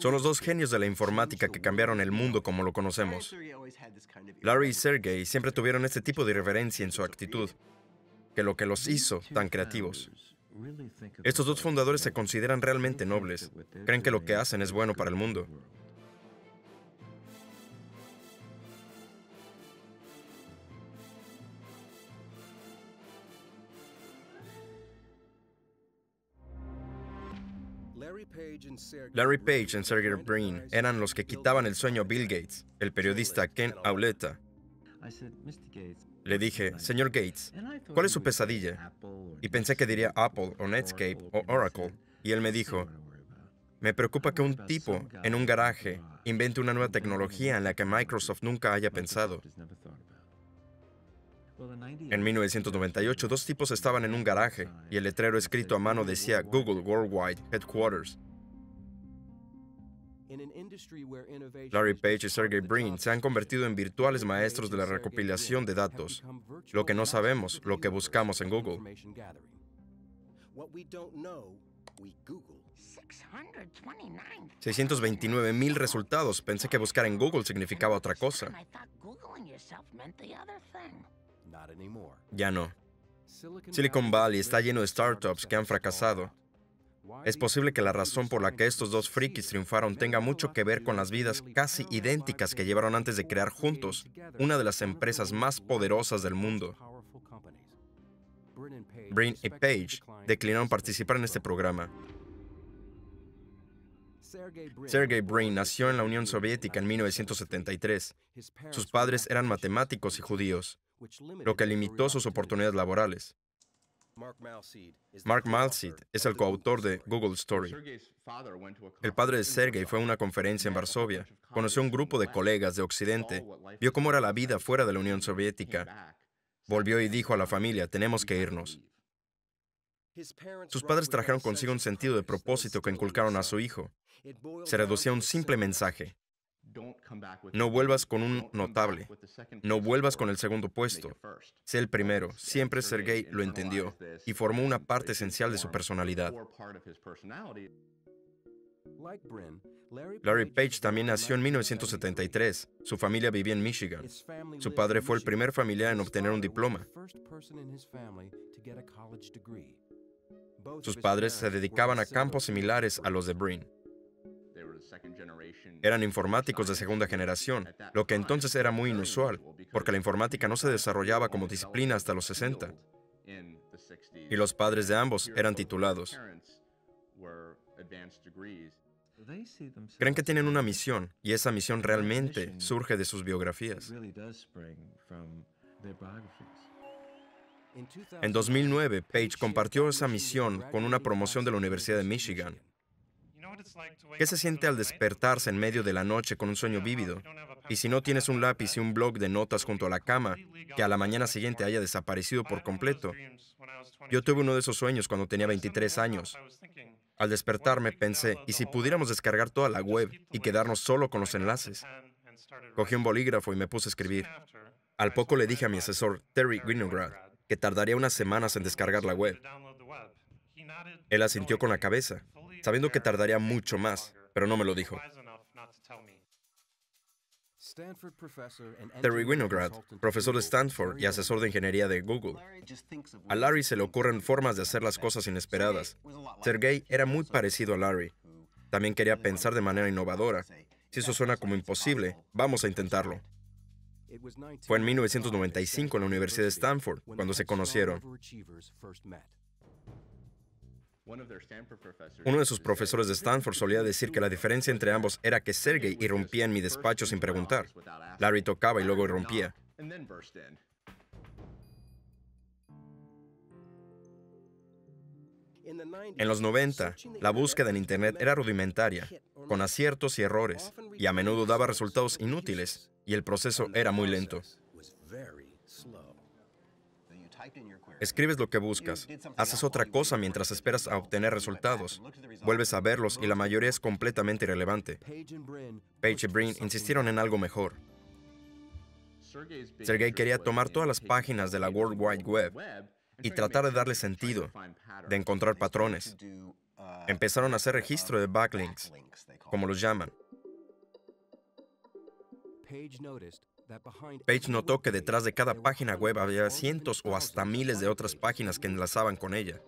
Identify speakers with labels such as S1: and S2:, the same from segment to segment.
S1: Son los dos
S2: genios de la informática que cambiaron el mundo como lo conocemos. Larry y Sergey siempre tuvieron este tipo de reverencia en su actitud, que lo que los hizo tan creativos. Estos dos fundadores se consideran realmente nobles, creen que lo que hacen es bueno para el mundo. Larry Page y Sergey Brin eran los que quitaban el sueño a Bill Gates, el periodista Ken Auletta. Le dije, señor Gates, ¿cuál es su pesadilla? Y pensé que diría Apple o Netscape o Oracle. Y él me dijo, me preocupa que un tipo en un garaje invente una nueva tecnología en la que Microsoft nunca haya pensado. En 1998, dos tipos estaban en un garaje y el letrero escrito a mano decía Google Worldwide Headquarters. Larry Page y Sergey Brin se han convertido en virtuales maestros de la recopilación de datos, lo que no sabemos, lo que buscamos en Google. 629 mil resultados. Pensé que buscar en Google significaba otra cosa. Ya no. Silicon Valley está lleno de startups que han fracasado. Es posible que la razón por la que estos dos frikis triunfaron tenga mucho que ver con las vidas casi idénticas que llevaron antes de crear juntos una de las empresas más poderosas del mundo. Brain y Page declinaron participar en este programa. Sergey Brin nació en la Unión Soviética en 1973. Sus padres eran matemáticos y judíos, lo que limitó sus oportunidades laborales.
S1: Mark
S2: Malseed es el coautor de Google Story. El padre de Sergei fue a una conferencia en Varsovia, conoció a un grupo de colegas de Occidente, vio cómo era la vida fuera de la Unión Soviética, volvió y dijo a la familia, tenemos que irnos.
S3: Sus padres trajeron consigo
S2: un sentido de propósito que inculcaron a su hijo. Se reducía a un simple mensaje, no vuelvas con un notable. No vuelvas con el segundo puesto. Sé el primero. Siempre Sergei lo entendió y formó una parte esencial de su personalidad. Larry Page también nació en 1973. Su familia vivía en Michigan. Su padre fue el primer familiar en obtener un diploma.
S1: Sus padres se dedicaban a campos
S2: similares a los de Brin. Eran informáticos de segunda generación, lo que entonces era muy inusual, porque la informática no se desarrollaba como disciplina hasta los 60. Y los padres de ambos eran titulados. Creen que tienen una misión, y esa misión realmente surge de sus biografías. En 2009, Page compartió esa misión con una promoción de la Universidad de Michigan, ¿Qué se siente al despertarse en medio de la noche con un sueño vívido? Y si no tienes un lápiz y un blog de notas junto a la cama, que a la mañana siguiente haya desaparecido por completo. Yo tuve uno de esos sueños cuando tenía 23 años. Al despertarme pensé, ¿y si pudiéramos descargar toda la web y quedarnos solo con los enlaces? Cogí un bolígrafo y me puse a escribir. Al poco le dije a mi asesor, Terry Greenograd, que tardaría unas semanas en descargar la web. Él asintió con la cabeza sabiendo que tardaría mucho más, pero no me lo dijo.
S1: Terry Winograd,
S2: profesor de Stanford y asesor de ingeniería de Google. A Larry se le ocurren formas de hacer las cosas inesperadas. Sergey era muy parecido a Larry. También quería pensar de manera innovadora. Si eso suena como imposible, vamos a intentarlo. Fue en 1995 en la Universidad de Stanford cuando se conocieron.
S1: Uno de
S2: sus profesores de Stanford solía decir que la diferencia entre ambos era que Sergey irrumpía en mi despacho sin preguntar. Larry tocaba y luego irrumpía. En los 90, la búsqueda en Internet era rudimentaria, con aciertos y errores, y a menudo daba resultados inútiles, y el proceso era muy lento. Escribes lo que buscas, haces otra cosa mientras esperas a obtener resultados, vuelves a verlos y la mayoría es completamente irrelevante. Page y Brin insistieron en algo mejor. Sergey quería tomar todas las páginas de la World Wide Web y tratar de darle sentido, de encontrar patrones. Empezaron a hacer registro de backlinks, como los llaman. Page notó que detrás de cada página web había cientos o hasta miles de otras páginas que enlazaban con ella.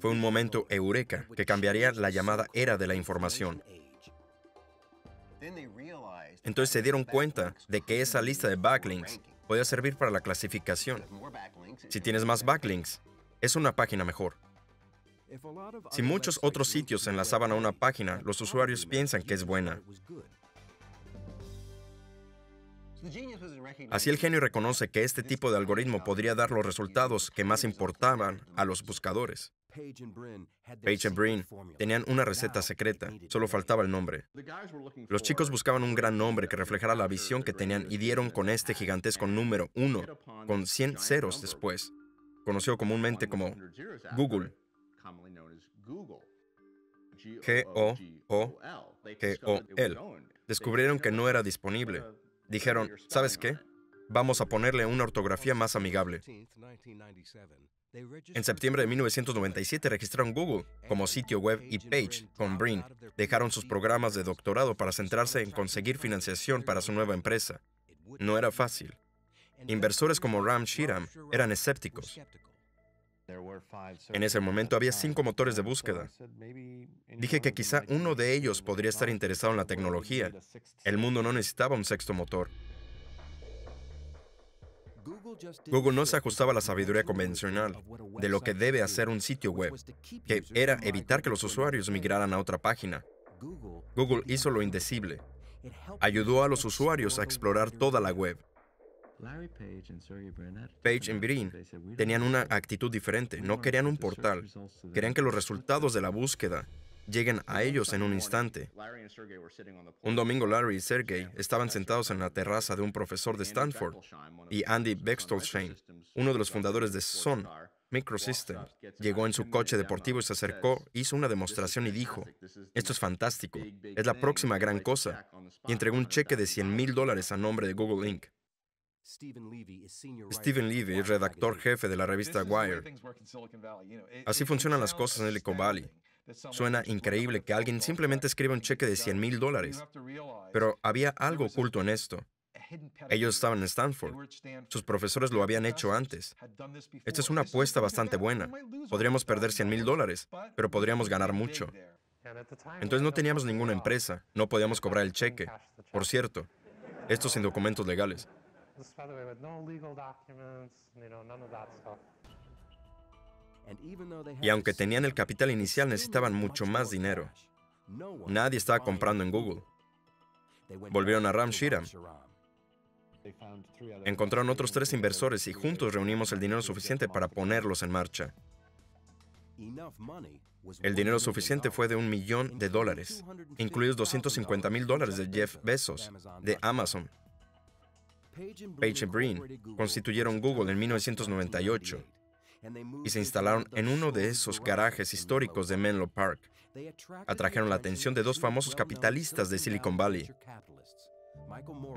S2: Fue un momento eureka que cambiaría la llamada era de la información. Entonces se dieron cuenta de que esa lista de backlinks podía servir para la clasificación. Si tienes más backlinks, es una página mejor. Si muchos otros sitios enlazaban a una página, los usuarios piensan que es buena. Así el genio reconoce que este tipo de algoritmo podría dar los resultados que más importaban a los buscadores.
S1: Page and Brin
S2: tenían una receta secreta, solo faltaba el nombre. Los chicos buscaban un gran nombre que reflejara la visión que tenían y dieron con este gigantesco número 1, con 100 ceros después, conocido comúnmente como Google
S3: g o o l Descubrieron que no era disponible.
S2: Dijeron, ¿sabes qué? Vamos a ponerle una ortografía más amigable. En septiembre de 1997 registraron Google como sitio web y Page con Brin. Dejaron sus programas de doctorado para centrarse en conseguir financiación para su nueva empresa. No era fácil. Inversores como Ram Shiram eran escépticos. En ese momento había cinco motores de búsqueda. Dije que quizá uno de ellos podría estar interesado en la tecnología. El mundo no necesitaba un sexto motor. Google no se ajustaba a la sabiduría convencional de lo que debe hacer un sitio web, que era evitar que los usuarios migraran a otra página. Google hizo lo indecible. Ayudó a los usuarios a explorar toda la web
S1: Page y Brin tenían una
S2: actitud diferente, no querían un portal, querían que los resultados de la búsqueda lleguen a ellos en un instante. Un domingo Larry y Sergey estaban sentados en la terraza de un profesor de Stanford y Andy Bechtolsheim, uno de los fundadores de Son Microsystem, llegó en su coche deportivo y se acercó, hizo una demostración y dijo, esto es fantástico, es la próxima gran cosa, y entregó un cheque de 100 mil dólares a nombre de Google Inc.
S1: Stephen Levy, redactor jefe de la revista Wire.
S3: Así
S2: funcionan las cosas en Silicon Valley. Suena increíble que alguien simplemente escriba un cheque de 100 mil dólares, pero había algo oculto en esto. Ellos estaban en Stanford. Sus profesores lo habían hecho antes. Esta es una apuesta bastante buena. Podríamos perder 100 mil dólares, pero podríamos ganar mucho. Entonces no teníamos ninguna empresa, no podíamos cobrar el cheque. Por cierto, esto sin documentos legales.
S1: Y aunque tenían
S2: el capital inicial, necesitaban mucho más dinero. Nadie estaba comprando en Google. Volvieron a Ram Encontraron otros tres inversores y juntos reunimos el dinero suficiente para ponerlos en marcha. El dinero suficiente fue de un millón de dólares, incluidos 250 mil dólares de Jeff Bezos, de Amazon, Page y Breen constituyeron Google en 1998 y se instalaron en uno de esos garajes históricos de Menlo Park. Atrajeron la atención de dos famosos capitalistas de Silicon Valley,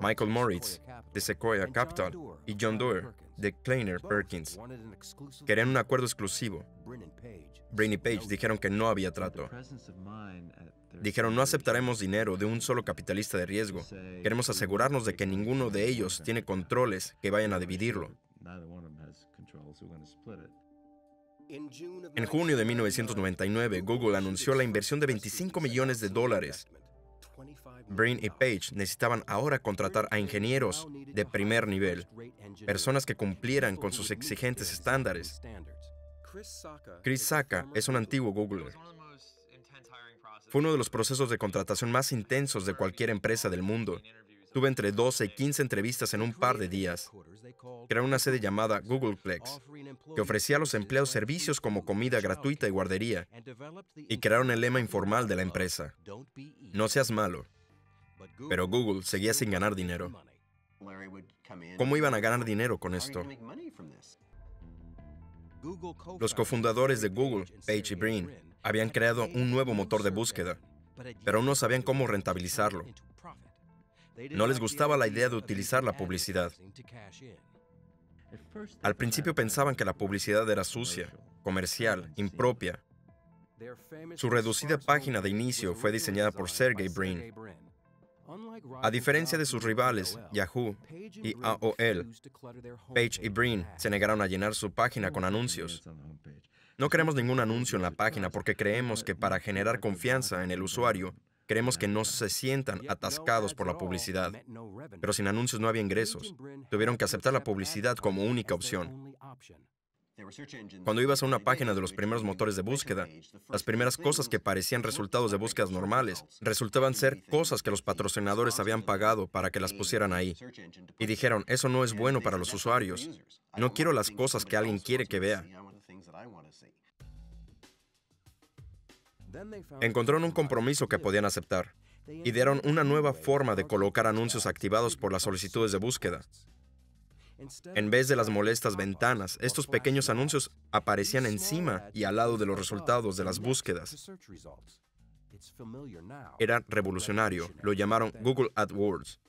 S2: Michael Moritz, de Sequoia Capital, y John Doerr, de Kleiner Perkins.
S1: Querían un acuerdo
S2: exclusivo. Brin y Page dijeron que no había trato. Dijeron, no aceptaremos dinero de un solo capitalista de riesgo. Queremos asegurarnos de que ninguno de ellos tiene controles que vayan a dividirlo. En junio de 1999, Google anunció la inversión de 25 millones de dólares. Brain y Page necesitaban ahora contratar a ingenieros de primer nivel, personas que cumplieran con sus exigentes estándares. Chris Saka es un antiguo Google. Fue uno de los procesos de contratación más intensos de cualquier empresa del mundo. Tuve entre 12 y 15 entrevistas en un par de días. Crearon una sede llamada Googleplex, que ofrecía a los empleados servicios como comida gratuita y guardería, y crearon el lema informal de la empresa, no seas malo. Pero Google seguía sin ganar dinero. ¿Cómo iban a ganar dinero con esto? Los cofundadores de Google, Page y Breen, habían creado un nuevo motor de búsqueda, pero no sabían cómo rentabilizarlo. No les gustaba la idea de utilizar la publicidad. Al principio pensaban que la publicidad era sucia, comercial, impropia. Su reducida página de inicio fue diseñada por Sergey Brin. A diferencia de sus rivales, Yahoo y AOL, Page y Brin se negaron a llenar su página con anuncios. No queremos ningún anuncio en la página porque creemos que para generar confianza en el usuario, creemos que no se sientan atascados por la publicidad. Pero sin anuncios no había ingresos. Tuvieron que aceptar la publicidad como única opción. Cuando ibas a una página de los primeros motores de búsqueda, las primeras cosas que parecían resultados de búsquedas normales resultaban ser cosas que los patrocinadores habían pagado para que las pusieran ahí. Y dijeron, eso no es bueno para los usuarios. No quiero las cosas que alguien quiere que vea. Encontraron un compromiso que podían aceptar y dieron una nueva forma de colocar anuncios activados por las solicitudes de búsqueda. En vez de las molestas ventanas, estos pequeños anuncios aparecían encima y al lado de los resultados de las búsquedas. Era revolucionario, lo llamaron Google AdWords.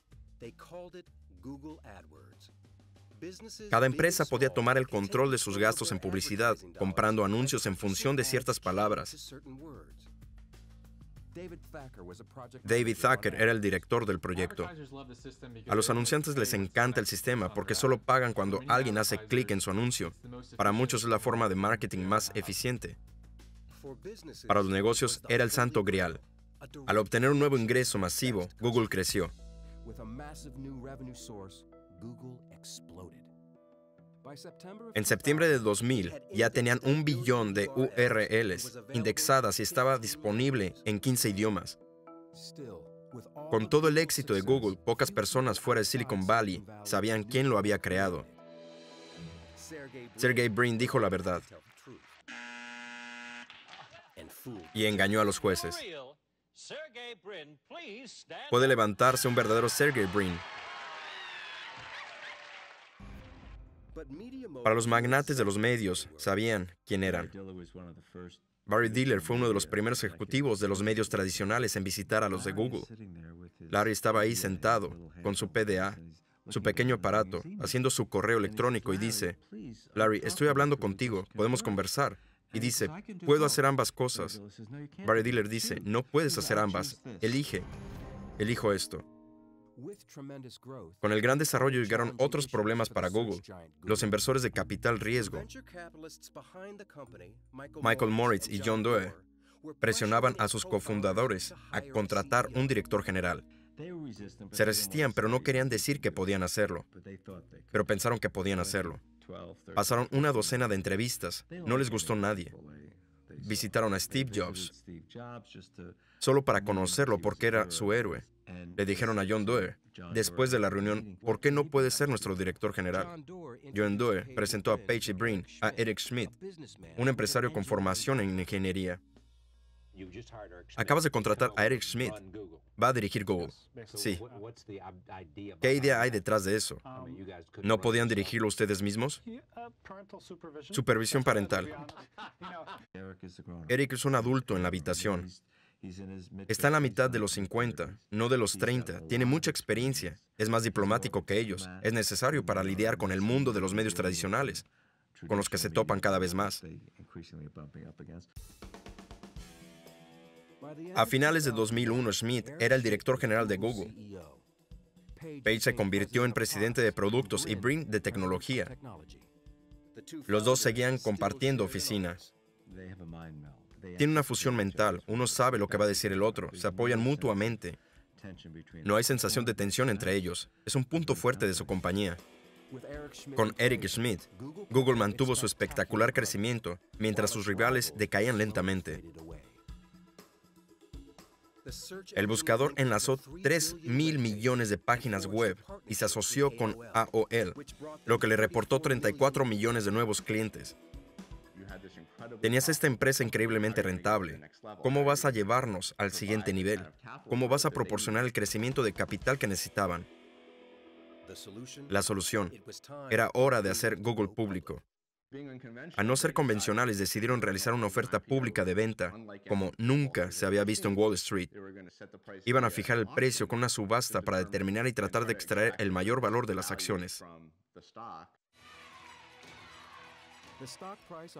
S1: Cada empresa podía tomar el control
S2: de sus gastos en publicidad, comprando anuncios en función de ciertas palabras. David Thacker era el director del proyecto. A los anunciantes les encanta el sistema porque solo pagan cuando alguien hace clic en su anuncio. Para muchos es la forma de marketing más eficiente. Para los negocios era el santo grial. Al obtener un nuevo ingreso masivo, Google creció. En septiembre de 2000 ya tenían un billón de URLs indexadas y estaba disponible en 15 idiomas. Con todo el éxito de Google, pocas personas fuera de Silicon Valley sabían quién lo había creado. Sergey Brin dijo la verdad y engañó a los jueces. Puede levantarse un verdadero Sergey Brin Para los magnates de los medios, sabían quién eran. Barry Diller fue uno de los primeros ejecutivos de los medios tradicionales en visitar a los de Google. Larry estaba ahí sentado, con su PDA, su pequeño aparato, haciendo su correo electrónico y dice, Larry, estoy hablando contigo, podemos conversar. Y dice, puedo hacer ambas cosas. Barry Diller dice, no puedes hacer ambas, elige. Elijo esto. Con el gran desarrollo llegaron otros problemas para Google, los inversores de capital riesgo, Michael Moritz y John Doe, presionaban a sus cofundadores a contratar e un director general. Se resistían, pero no querían decir que podían hacerlo, pero pensaron que podían hacerlo. Pasaron una docena de entrevistas, no les gustó nadie. Visitaron a Steve Jobs solo para conocerlo porque era su héroe. Le dijeron a John Doerr, después de la reunión, ¿por qué no puede ser nuestro director general? John Doerr presentó a Paige Breen a Eric Schmidt, un empresario con formación en ingeniería. Acabas de contratar a Eric Schmidt. Va a dirigir Google. Sí. ¿Qué idea hay detrás de eso? ¿No podían dirigirlo ustedes mismos? Uh, Supervisión parental. Eric es un adulto en la habitación. Está en la mitad de los 50, no de los 30. Tiene mucha experiencia. Es más diplomático que ellos. Es necesario para lidiar con el mundo de los medios tradicionales, con los que se topan cada vez más. A finales de 2001, Schmidt era el director general de Google. Page se convirtió en presidente de productos y Brin de tecnología. Los dos seguían compartiendo oficina. Tiene una fusión mental, uno sabe lo que va a decir el otro, se apoyan mutuamente. No hay sensación de tensión entre ellos, es un punto fuerte de su compañía. Con Eric Schmidt, Google mantuvo su espectacular crecimiento mientras sus rivales decaían lentamente. El buscador enlazó 3 mil millones de páginas web y se asoció con AOL, lo que le reportó 34 millones de nuevos clientes. Tenías esta empresa increíblemente rentable. ¿Cómo vas a llevarnos al siguiente nivel? ¿Cómo vas a proporcionar el crecimiento de capital que necesitaban? La solución. Era hora de hacer Google público. A no ser convencionales, decidieron realizar una oferta pública de venta como nunca se había visto en Wall Street. Iban a fijar el precio con una subasta para determinar y tratar de extraer el mayor valor de las acciones.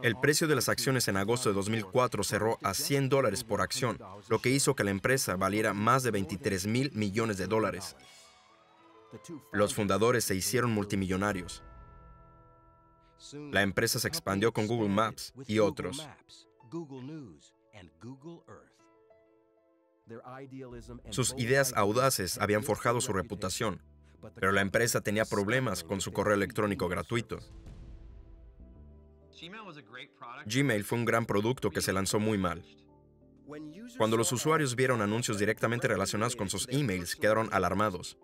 S2: El precio de las acciones en agosto de 2004 cerró a 100 dólares por acción, lo que hizo que la empresa valiera más de 23 mil millones de dólares. Los fundadores se hicieron multimillonarios. La empresa se expandió con Google Maps y otros.
S1: Sus ideas audaces
S2: habían forjado su reputación, pero la empresa tenía problemas con su correo electrónico gratuito. Gmail fue un gran producto que se lanzó muy mal. Cuando los usuarios vieron anuncios directamente relacionados con sus emails, quedaron alarmados.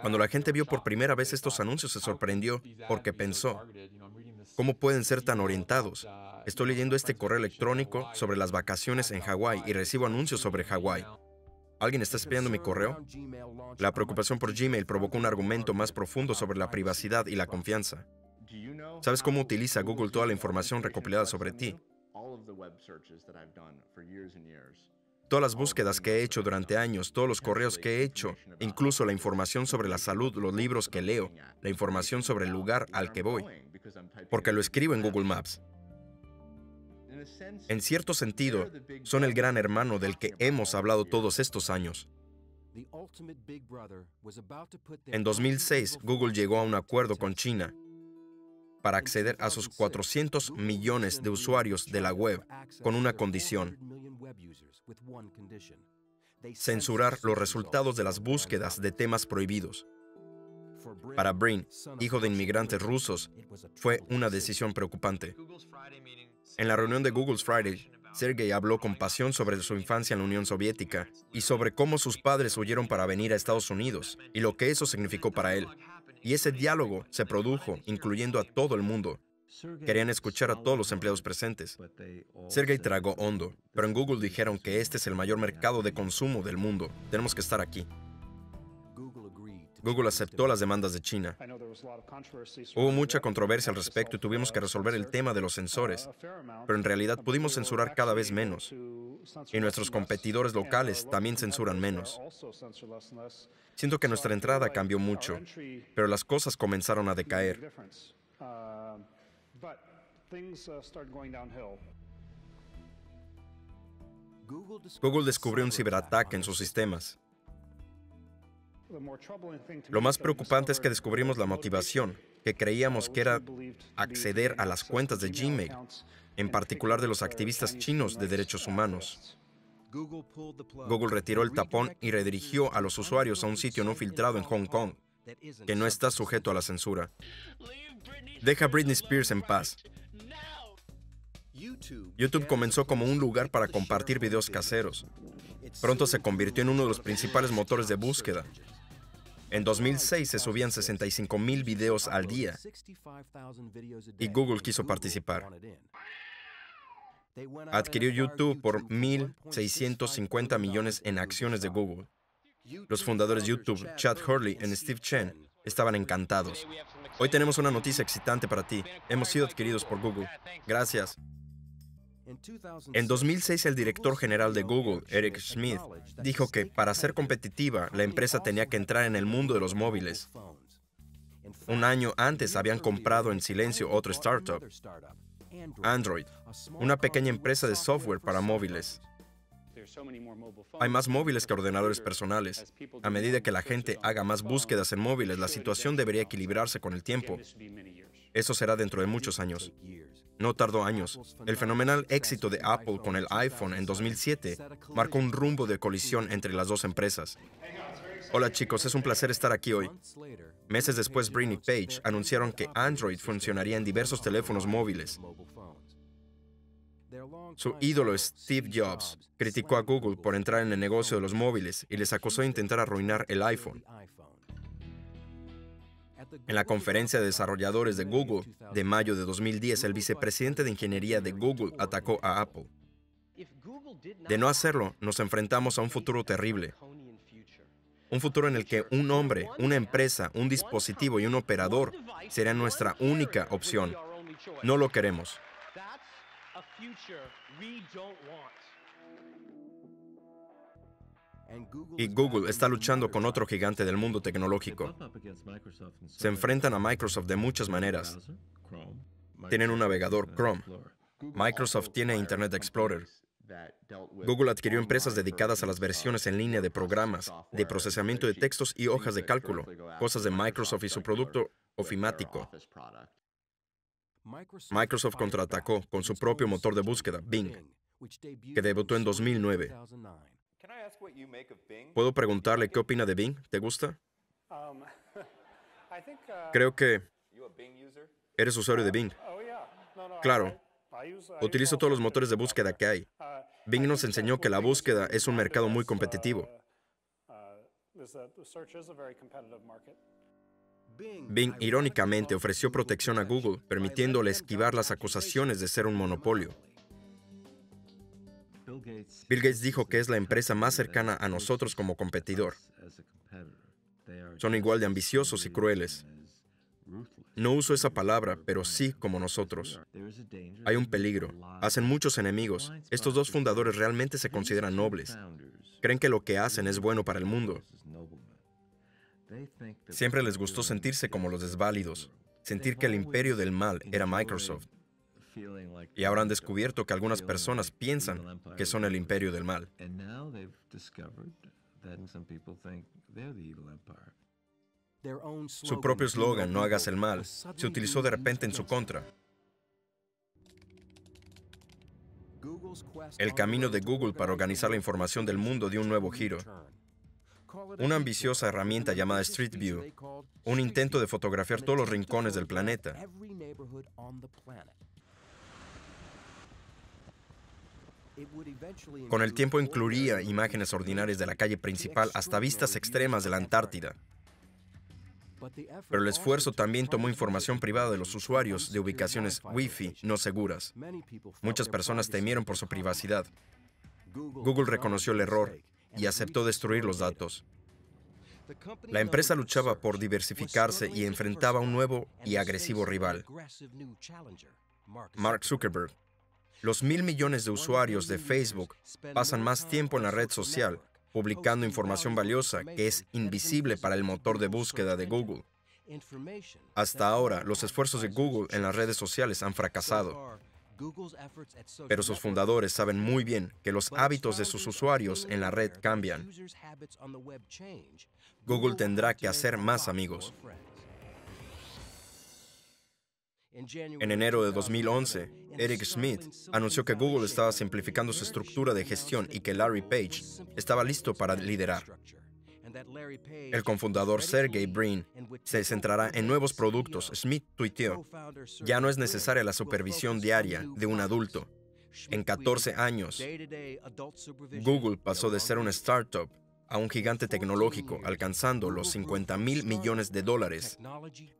S2: Cuando la gente vio por primera vez estos anuncios se sorprendió porque pensó, ¿cómo pueden ser tan orientados? Uh, Estoy leyendo este correo electrónico sobre las vacaciones en Hawái y recibo anuncios sobre Hawái. ¿Alguien está espiando mi correo? La preocupación por Gmail provocó un argumento más profundo sobre la privacidad y la confianza. ¿Sabes cómo utiliza Google toda la información recopilada sobre ti? Todas las búsquedas que he hecho durante años, todos los correos que he hecho, incluso la información sobre la salud, los libros que leo, la información sobre el lugar al que voy, porque lo escribo en Google Maps. En cierto sentido, son el gran hermano del que hemos hablado todos estos años. En 2006, Google llegó a un acuerdo con China para acceder a sus 400 millones de usuarios de la web con una condición, censurar los resultados de las búsquedas de temas prohibidos. Para Brin, hijo de inmigrantes rusos, fue una decisión preocupante. En la reunión de Google's Friday, Sergey habló con pasión sobre su infancia en la Unión Soviética y sobre cómo sus padres huyeron para venir a Estados Unidos y lo que eso significó para él. Y ese diálogo se produjo, incluyendo a todo el mundo. Querían escuchar a todos los empleados presentes. Sergey tragó hondo, pero en Google dijeron que este es el mayor mercado de consumo del mundo. Tenemos que estar aquí. Google aceptó las demandas de China. Hubo mucha controversia al respecto y tuvimos que resolver el tema de los sensores, pero en realidad pudimos censurar cada vez menos. Y nuestros competidores locales también censuran menos. Siento que nuestra entrada cambió mucho, pero las cosas comenzaron a decaer. Google descubrió un ciberataque en sus sistemas.
S1: Lo más preocupante
S2: es que descubrimos la motivación que creíamos que era acceder a las cuentas de Gmail, en particular de los activistas chinos de derechos humanos. Google retiró el tapón y redirigió a los usuarios a un sitio no filtrado en Hong Kong, que no está sujeto a la censura. Deja Britney Spears en paz. YouTube comenzó como un lugar para compartir videos caseros. Pronto se convirtió en uno de los principales motores de búsqueda, en 2006 se subían 65 mil videos al día y Google quiso participar. Adquirió YouTube por 1.650 millones en acciones de Google. Los fundadores de YouTube, Chad Hurley y Steve Chen, estaban encantados. Hoy tenemos una noticia excitante para ti. Hemos sido adquiridos por Google. Gracias. En 2006 el director general de Google, Eric Schmidt, dijo que para ser competitiva la empresa tenía que entrar en el mundo de los móviles. Un año antes habían comprado en silencio otra startup, Android, una pequeña empresa de software para móviles. Hay más móviles que ordenadores personales. A medida que la gente haga más búsquedas en móviles, la situación debería equilibrarse con el tiempo. Eso será dentro de muchos años. No tardó años. El fenomenal éxito de Apple con el iPhone en 2007 marcó un rumbo de colisión entre las dos empresas. Hola chicos, es un placer estar aquí hoy. Meses después, Brin y Page anunciaron que Android funcionaría en diversos teléfonos móviles. Su ídolo Steve Jobs criticó a Google por entrar en el negocio de los móviles y les acusó de intentar arruinar el iPhone. En la conferencia de desarrolladores de Google de mayo de 2010, el vicepresidente de ingeniería de Google atacó a Apple. De no hacerlo, nos enfrentamos a un futuro terrible. Un futuro en el que un hombre, una empresa, un dispositivo y un operador serán nuestra única opción. No lo queremos. Y Google está luchando con otro gigante del mundo tecnológico. Se enfrentan a Microsoft de muchas maneras. Tienen un navegador Chrome. Microsoft tiene Internet Explorer. Google adquirió empresas dedicadas a las versiones en línea de programas, de procesamiento de textos y hojas de cálculo, cosas de Microsoft y su producto ofimático. Microsoft contraatacó con su propio motor de búsqueda, Bing,
S1: que debutó en 2009.
S2: ¿Puedo preguntarle qué opina de Bing? ¿Te gusta?
S3: Um, uh, Creo que...
S2: ¿Eres usuario de Bing? Claro. Utilizo todos los motores de búsqueda que hay. Uh, Bing nos uh, enseñó que la búsqueda es un mercado muy competitivo. Bing irónicamente ofreció protección a Google, permitiéndole esquivar las acusaciones de ser un monopolio. Bill Gates dijo que es la empresa más cercana a nosotros como competidor. Son igual de ambiciosos y crueles. No uso esa palabra, pero sí como nosotros. Hay un peligro. Hacen muchos enemigos. Estos dos fundadores realmente se consideran nobles. Creen que lo que hacen es bueno para el mundo. Siempre les gustó sentirse como los desválidos, sentir que el imperio del mal era Microsoft. Y ahora han descubierto que algunas personas piensan que son el imperio del mal.
S1: Su propio eslogan, no hagas el mal, se utilizó de repente en su contra. El camino
S2: de Google para organizar la información del mundo dio un nuevo giro. Una ambiciosa herramienta llamada Street View, un intento de fotografiar todos los rincones del planeta. Con el tiempo incluiría imágenes ordinarias de la calle principal hasta vistas extremas de la Antártida. Pero el esfuerzo también tomó información privada de los usuarios de ubicaciones Wi-Fi no seguras. Muchas personas temieron por su privacidad. Google reconoció el error y aceptó destruir los datos. La empresa luchaba por diversificarse y enfrentaba a un nuevo y agresivo rival, Mark Zuckerberg. Los mil millones de usuarios de Facebook pasan más tiempo en la red social publicando información valiosa que es invisible para el motor de búsqueda de Google. Hasta ahora, los esfuerzos de Google en las redes sociales han fracasado.
S1: Pero sus fundadores
S2: saben muy bien que los hábitos de sus usuarios en la red cambian. Google tendrá que hacer más amigos. En enero de 2011, Eric Smith anunció que Google estaba simplificando su estructura de gestión y que Larry Page estaba listo para liderar. El cofundador Sergey Brin se centrará en nuevos productos. Smith tuiteó, ya no es necesaria la supervisión diaria de un adulto. En 14 años, Google pasó de ser una startup a un gigante tecnológico, alcanzando los 50 mil millones de dólares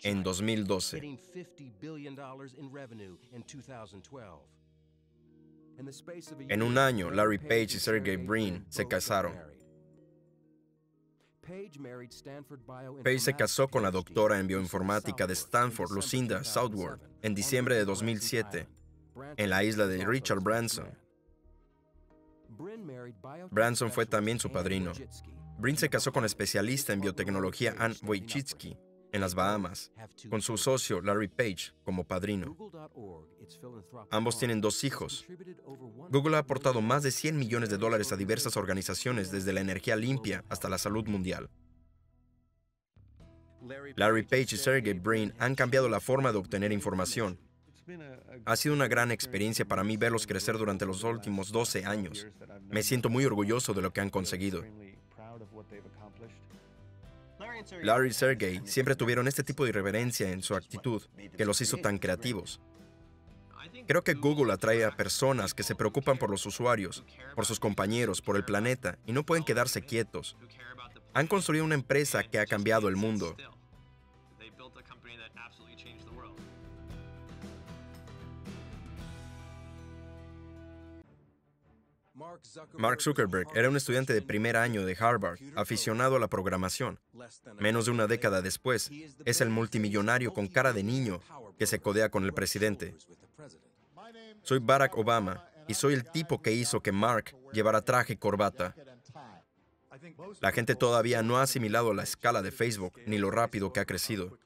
S2: en 2012.
S1: En un año, Larry Page y
S2: Sergey Brin se casaron. Page se casó con la doctora en bioinformática de Stanford, Lucinda Southward, en diciembre de 2007, en la isla de Richard Branson. Branson fue también su padrino. Brin se casó con la especialista en biotecnología Ann Wojcicki en las Bahamas, con su socio Larry Page como padrino. Ambos tienen dos hijos. Google ha aportado más de 100 millones de dólares a diversas organizaciones desde la energía limpia hasta la salud mundial. Larry Page y Sergey Brin han cambiado la forma de obtener información ha sido una gran experiencia para mí verlos crecer durante los últimos 12 años. Me siento muy orgulloso de lo que han conseguido. Larry y Sergey siempre tuvieron este tipo de irreverencia en su actitud que los hizo tan creativos. Creo que Google atrae a personas que se preocupan por los usuarios, por sus compañeros, por el planeta y no pueden quedarse quietos. Han construido una empresa que ha cambiado el mundo Mark Zuckerberg era un estudiante de primer año de Harvard, aficionado a la programación. Menos de una década después, es el multimillonario con cara de niño que se codea con el presidente. Soy Barack Obama y soy el tipo que hizo que Mark llevara traje y corbata. La gente todavía no ha asimilado la escala de Facebook ni lo rápido que ha crecido.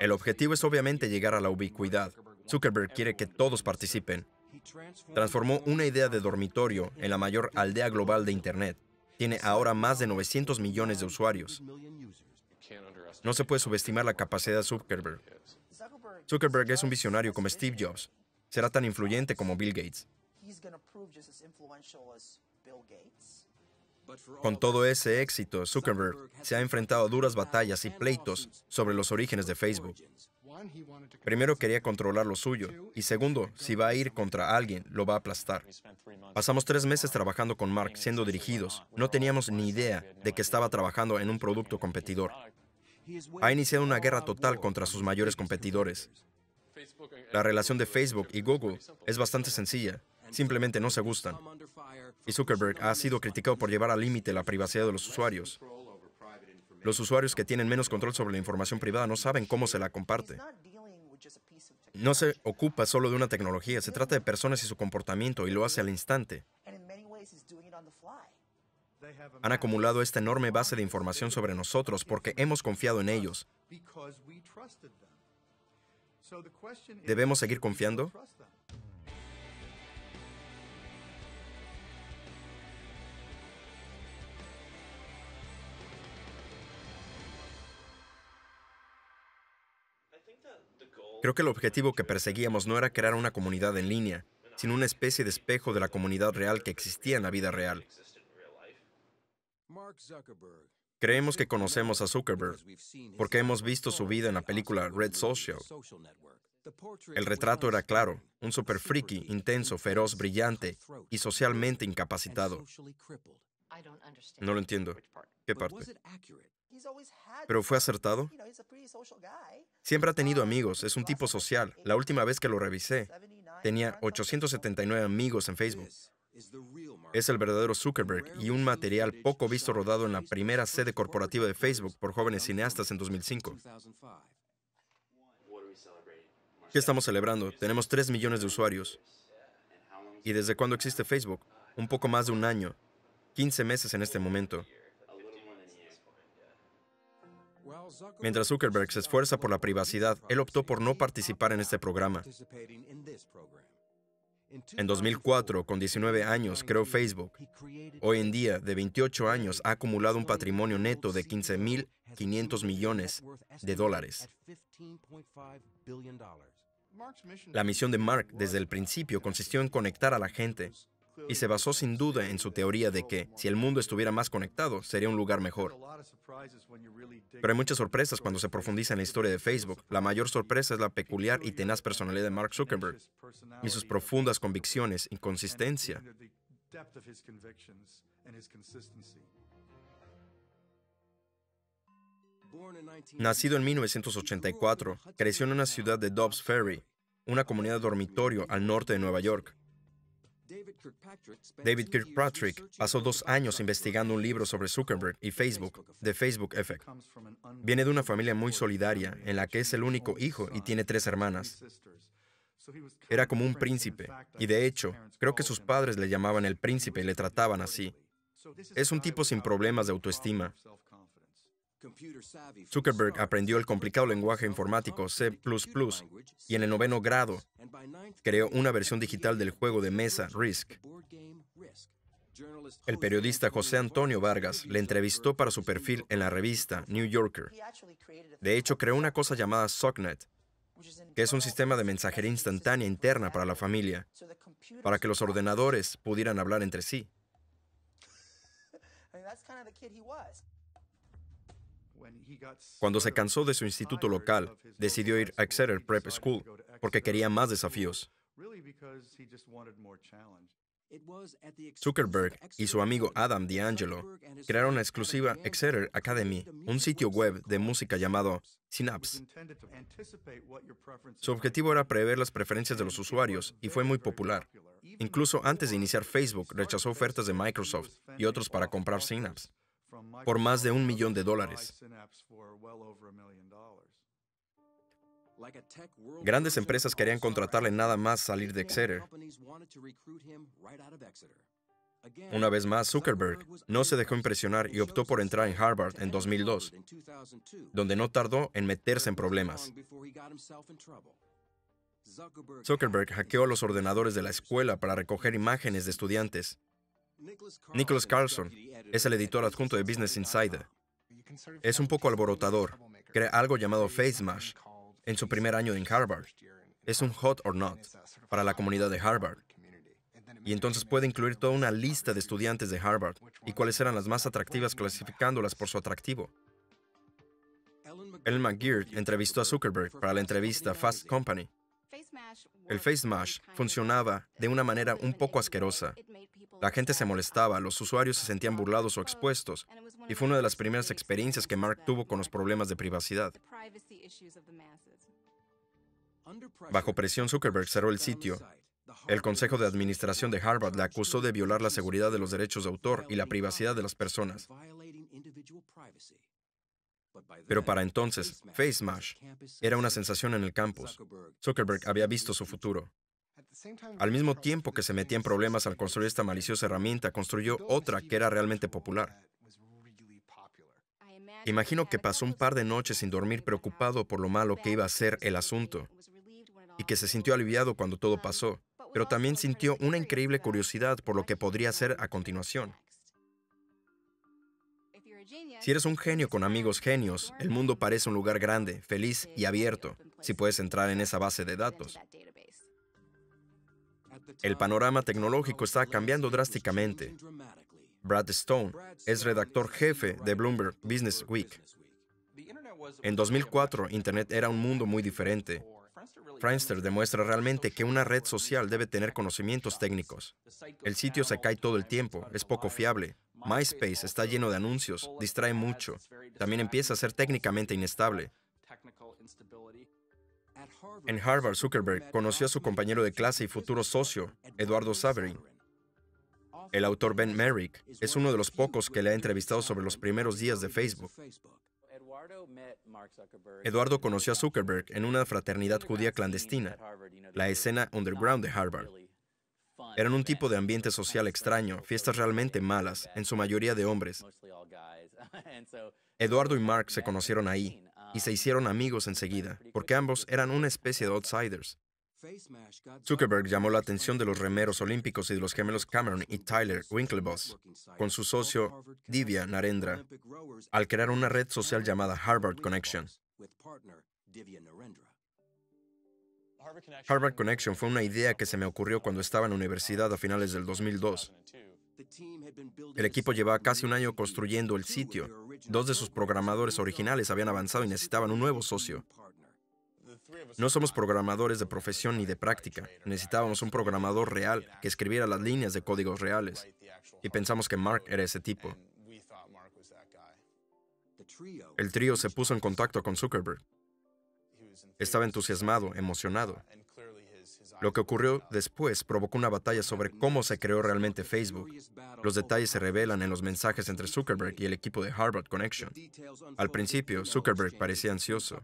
S2: El objetivo es obviamente llegar a la ubicuidad. Zuckerberg quiere que todos participen, Transformó una idea de dormitorio en la mayor aldea global de Internet. Tiene ahora más de 900 millones de usuarios. No se puede subestimar la capacidad de Zuckerberg. Zuckerberg es un visionario como Steve Jobs. Será tan influyente como Bill Gates. Con todo ese éxito, Zuckerberg se ha enfrentado a duras batallas y pleitos sobre los orígenes de Facebook. Primero quería controlar lo suyo y segundo, si va a ir contra alguien, lo va a aplastar. Pasamos tres meses trabajando con Mark, siendo dirigidos. No teníamos ni idea de que estaba trabajando en un producto competidor. Ha iniciado una guerra total contra sus mayores competidores. La relación de Facebook y Google es bastante sencilla. Simplemente no se gustan. Y Zuckerberg ha sido criticado por llevar al límite la privacidad de los usuarios. Los usuarios que tienen menos control sobre la información privada no saben cómo se la comparte. No se ocupa solo de una tecnología, se trata de personas y su comportamiento y lo hace al instante. Han acumulado esta enorme base de información sobre nosotros porque hemos confiado en ellos. ¿Debemos seguir confiando? Creo que el objetivo que perseguíamos no era crear una comunidad en línea, sino una especie de espejo de la comunidad real que existía en la vida real. Creemos que conocemos a Zuckerberg porque hemos visto su vida en la película Red Social. El retrato era claro, un super friki, intenso, feroz, brillante y socialmente incapacitado. No lo entiendo. ¿Qué parte? ¿Pero fue acertado? Siempre ha tenido um, amigos, es un tipo social. La última vez que lo revisé, tenía 879 amigos en Facebook. Es el verdadero Zuckerberg y un material poco visto rodado en la primera sede corporativa de Facebook por jóvenes cineastas en 2005. ¿Qué estamos celebrando? Tenemos 3 millones de usuarios. ¿Y desde cuándo existe Facebook? Un poco más de un año, 15 meses en este momento. Mientras Zuckerberg se esfuerza por la privacidad, él optó por no participar en este programa. En 2004, con 19 años, creó Facebook. Hoy en día, de 28 años, ha acumulado un patrimonio neto de 15.500 millones de dólares. La misión de Mark desde el principio consistió en conectar a la gente y se basó sin duda en su teoría de que si el mundo estuviera más conectado, sería un lugar mejor. Pero hay muchas sorpresas cuando se profundiza en la historia de Facebook. La mayor sorpresa es la peculiar y tenaz personalidad de Mark Zuckerberg y sus profundas convicciones, y consistencia. Nacido en 1984, creció en una ciudad de Dobbs Ferry, una comunidad dormitorio al norte de Nueva York. David Kirkpatrick pasó dos años investigando un libro sobre Zuckerberg y Facebook, The Facebook Effect. Viene de una familia muy solidaria, en la que es el único hijo y tiene tres hermanas. Era como un príncipe, y de hecho, creo que sus padres le llamaban el príncipe y le trataban así. Es un tipo sin problemas de autoestima, Zuckerberg aprendió el complicado lenguaje informático C ⁇ y en el noveno grado creó una versión digital del juego de mesa Risk. El periodista José Antonio Vargas le entrevistó para su perfil en la revista New Yorker. De hecho, creó una cosa llamada SockNet, que es un sistema de mensajería instantánea interna para la familia, para que los ordenadores pudieran hablar entre sí. Cuando se cansó de su instituto local, decidió ir a Exeter Prep School porque quería más desafíos. Zuckerberg y su amigo Adam D'Angelo crearon la exclusiva Exeter Academy, un sitio web de música llamado Synapse. Su objetivo era prever las preferencias de los usuarios y fue muy popular. Incluso antes de iniciar Facebook, rechazó ofertas de Microsoft y otros para comprar Synapse por más de un millón de dólares.
S1: Grandes empresas querían contratarle nada más salir de Exeter.
S2: Una vez más, Zuckerberg no se dejó impresionar y optó por entrar en Harvard en 2002, donde no tardó en meterse en problemas. Zuckerberg hackeó los ordenadores de la escuela para recoger imágenes de estudiantes Nicholas Carlson es el editor adjunto de Business e Insider. Es un poco alborotador. Crea algo llamado Face Mash en su primer año en Harvard. Es un hot or not para la comunidad de Harvard. Y entonces puede incluir toda una lista de estudiantes de Harvard y cuáles eran las más atractivas clasificándolas por su atractivo. El McGirr entrevistó a Zuckerberg para la entrevista Fast Company. El Face Mash funcionaba de una manera un poco asquerosa. La gente se molestaba, los usuarios se sentían burlados o expuestos, y fue una de las primeras experiencias que Mark tuvo con los problemas de privacidad. Bajo presión, Zuckerberg cerró el sitio. El Consejo de Administración de Harvard le acusó de violar la seguridad de los derechos de autor y la privacidad de las personas. Pero para entonces, FaceMash era una sensación en el campus. Zuckerberg había visto su futuro. Al mismo tiempo que se metía en problemas al construir esta maliciosa herramienta, construyó otra que era realmente popular. Imagino que pasó un par de noches sin dormir preocupado por lo malo que iba a ser el asunto y que se sintió aliviado cuando todo pasó, pero también sintió una increíble curiosidad por lo que podría ser a continuación. Si eres un genio con amigos genios, el mundo parece un lugar grande, feliz y abierto, si puedes entrar en esa base de datos. El panorama tecnológico está cambiando drásticamente. Brad Stone es redactor jefe de Bloomberg Business Week. En 2004, Internet era un mundo muy diferente. Friendster demuestra realmente que una red social debe tener conocimientos técnicos. El sitio se cae todo el tiempo, es poco fiable. MySpace está lleno de anuncios, distrae mucho. También empieza a ser técnicamente inestable. En Harvard, Zuckerberg conoció a su compañero de clase y futuro socio, Eduardo Saverin. El autor Ben Merrick es uno de los pocos que le ha entrevistado sobre los primeros días de Facebook. Eduardo conoció a Zuckerberg en una fraternidad judía clandestina, la escena underground de Harvard. Eran un tipo de ambiente social extraño, fiestas realmente malas, en su mayoría de hombres. Eduardo y Mark se conocieron ahí, y se hicieron amigos enseguida, porque ambos eran una especie de outsiders. Zuckerberg llamó la atención de los remeros olímpicos y de los gemelos Cameron y Tyler Winklevoss con su socio Divya Narendra al crear una red social llamada Harvard Connection. Harvard Connection fue una idea que se me ocurrió cuando estaba en la universidad a finales del 2002 el equipo llevaba casi un año construyendo el sitio. Dos de sus programadores originales habían avanzado y necesitaban un nuevo socio. No somos programadores de profesión ni de práctica. Necesitábamos un programador real que escribiera las líneas de códigos reales. Y pensamos que Mark era ese tipo. El trío se puso en contacto con Zuckerberg. Estaba entusiasmado, emocionado. Lo que ocurrió después provocó una batalla sobre cómo se creó realmente Facebook. Los detalles se revelan en los mensajes entre Zuckerberg y el equipo de Harvard Connection.
S1: Al principio, Zuckerberg parecía ansioso.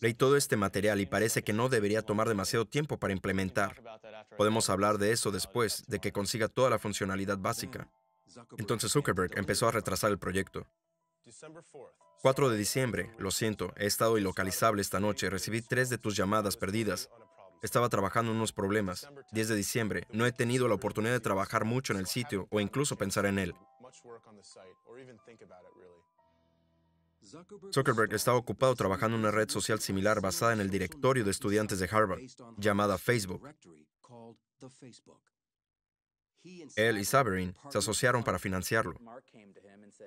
S2: Leí todo este material y parece que no debería tomar demasiado tiempo para implementar. Podemos hablar de eso después de que consiga toda la funcionalidad básica. Entonces Zuckerberg empezó a retrasar el proyecto. 4 de diciembre, lo siento, he estado ilocalizable esta noche, recibí tres de tus llamadas perdidas. Estaba trabajando en unos problemas. 10 de diciembre, no he tenido la oportunidad de trabajar mucho en el sitio o incluso pensar en él. Zuckerberg estaba ocupado trabajando en una red social similar basada en el directorio de estudiantes de Harvard, llamada Facebook. Él y Saverin se asociaron para financiarlo.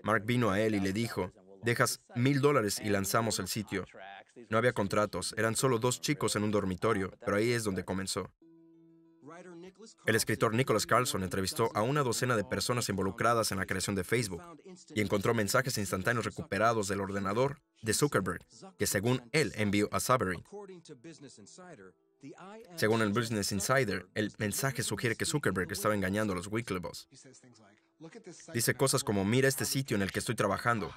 S2: Mark vino a él y le dijo, dejas mil dólares y lanzamos el sitio. No había contratos, eran solo dos chicos en un dormitorio, pero ahí es donde comenzó. El escritor Nicholas Carlson entrevistó a una docena de personas involucradas en la creación de Facebook y encontró mensajes instantáneos recuperados del ordenador de Zuckerberg, que según él envió a Saverin.
S1: Según el Business Insider,
S2: el mensaje sugiere que Zuckerberg estaba engañando a los Wikileaks. Dice cosas como, mira este sitio en el que estoy trabajando,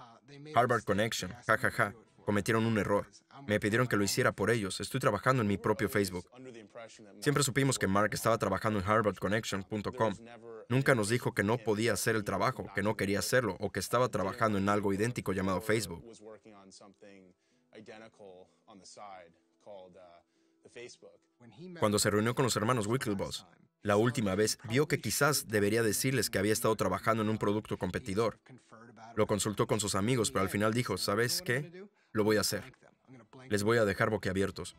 S2: Harvard Connection, jajaja, cometieron un error. Me pidieron que lo hiciera por ellos, estoy trabajando en mi propio Facebook. Siempre supimos que Mark estaba trabajando en harvardconnection.com. Nunca nos dijo que no podía hacer el trabajo, que no quería hacerlo, o que estaba trabajando en algo idéntico llamado Facebook. Cuando se reunió con los hermanos Wickelboss, la última vez vio que quizás debería decirles que había estado trabajando en un producto competidor. Lo consultó con sus amigos, pero al final dijo, ¿sabes qué? Lo voy a hacer. Les voy a dejar boquiabiertos.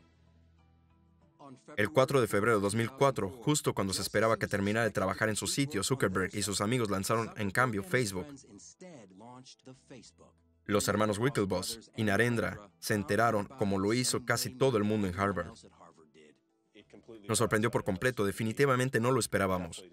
S2: El 4 de febrero de 2004, justo cuando se esperaba que terminara de trabajar en su sitio, Zuckerberg y sus amigos lanzaron en cambio Facebook. Los hermanos Wickelboss y Narendra se enteraron como lo hizo casi todo el mundo en Harvard. Nos sorprendió por completo, definitivamente no lo esperábamos.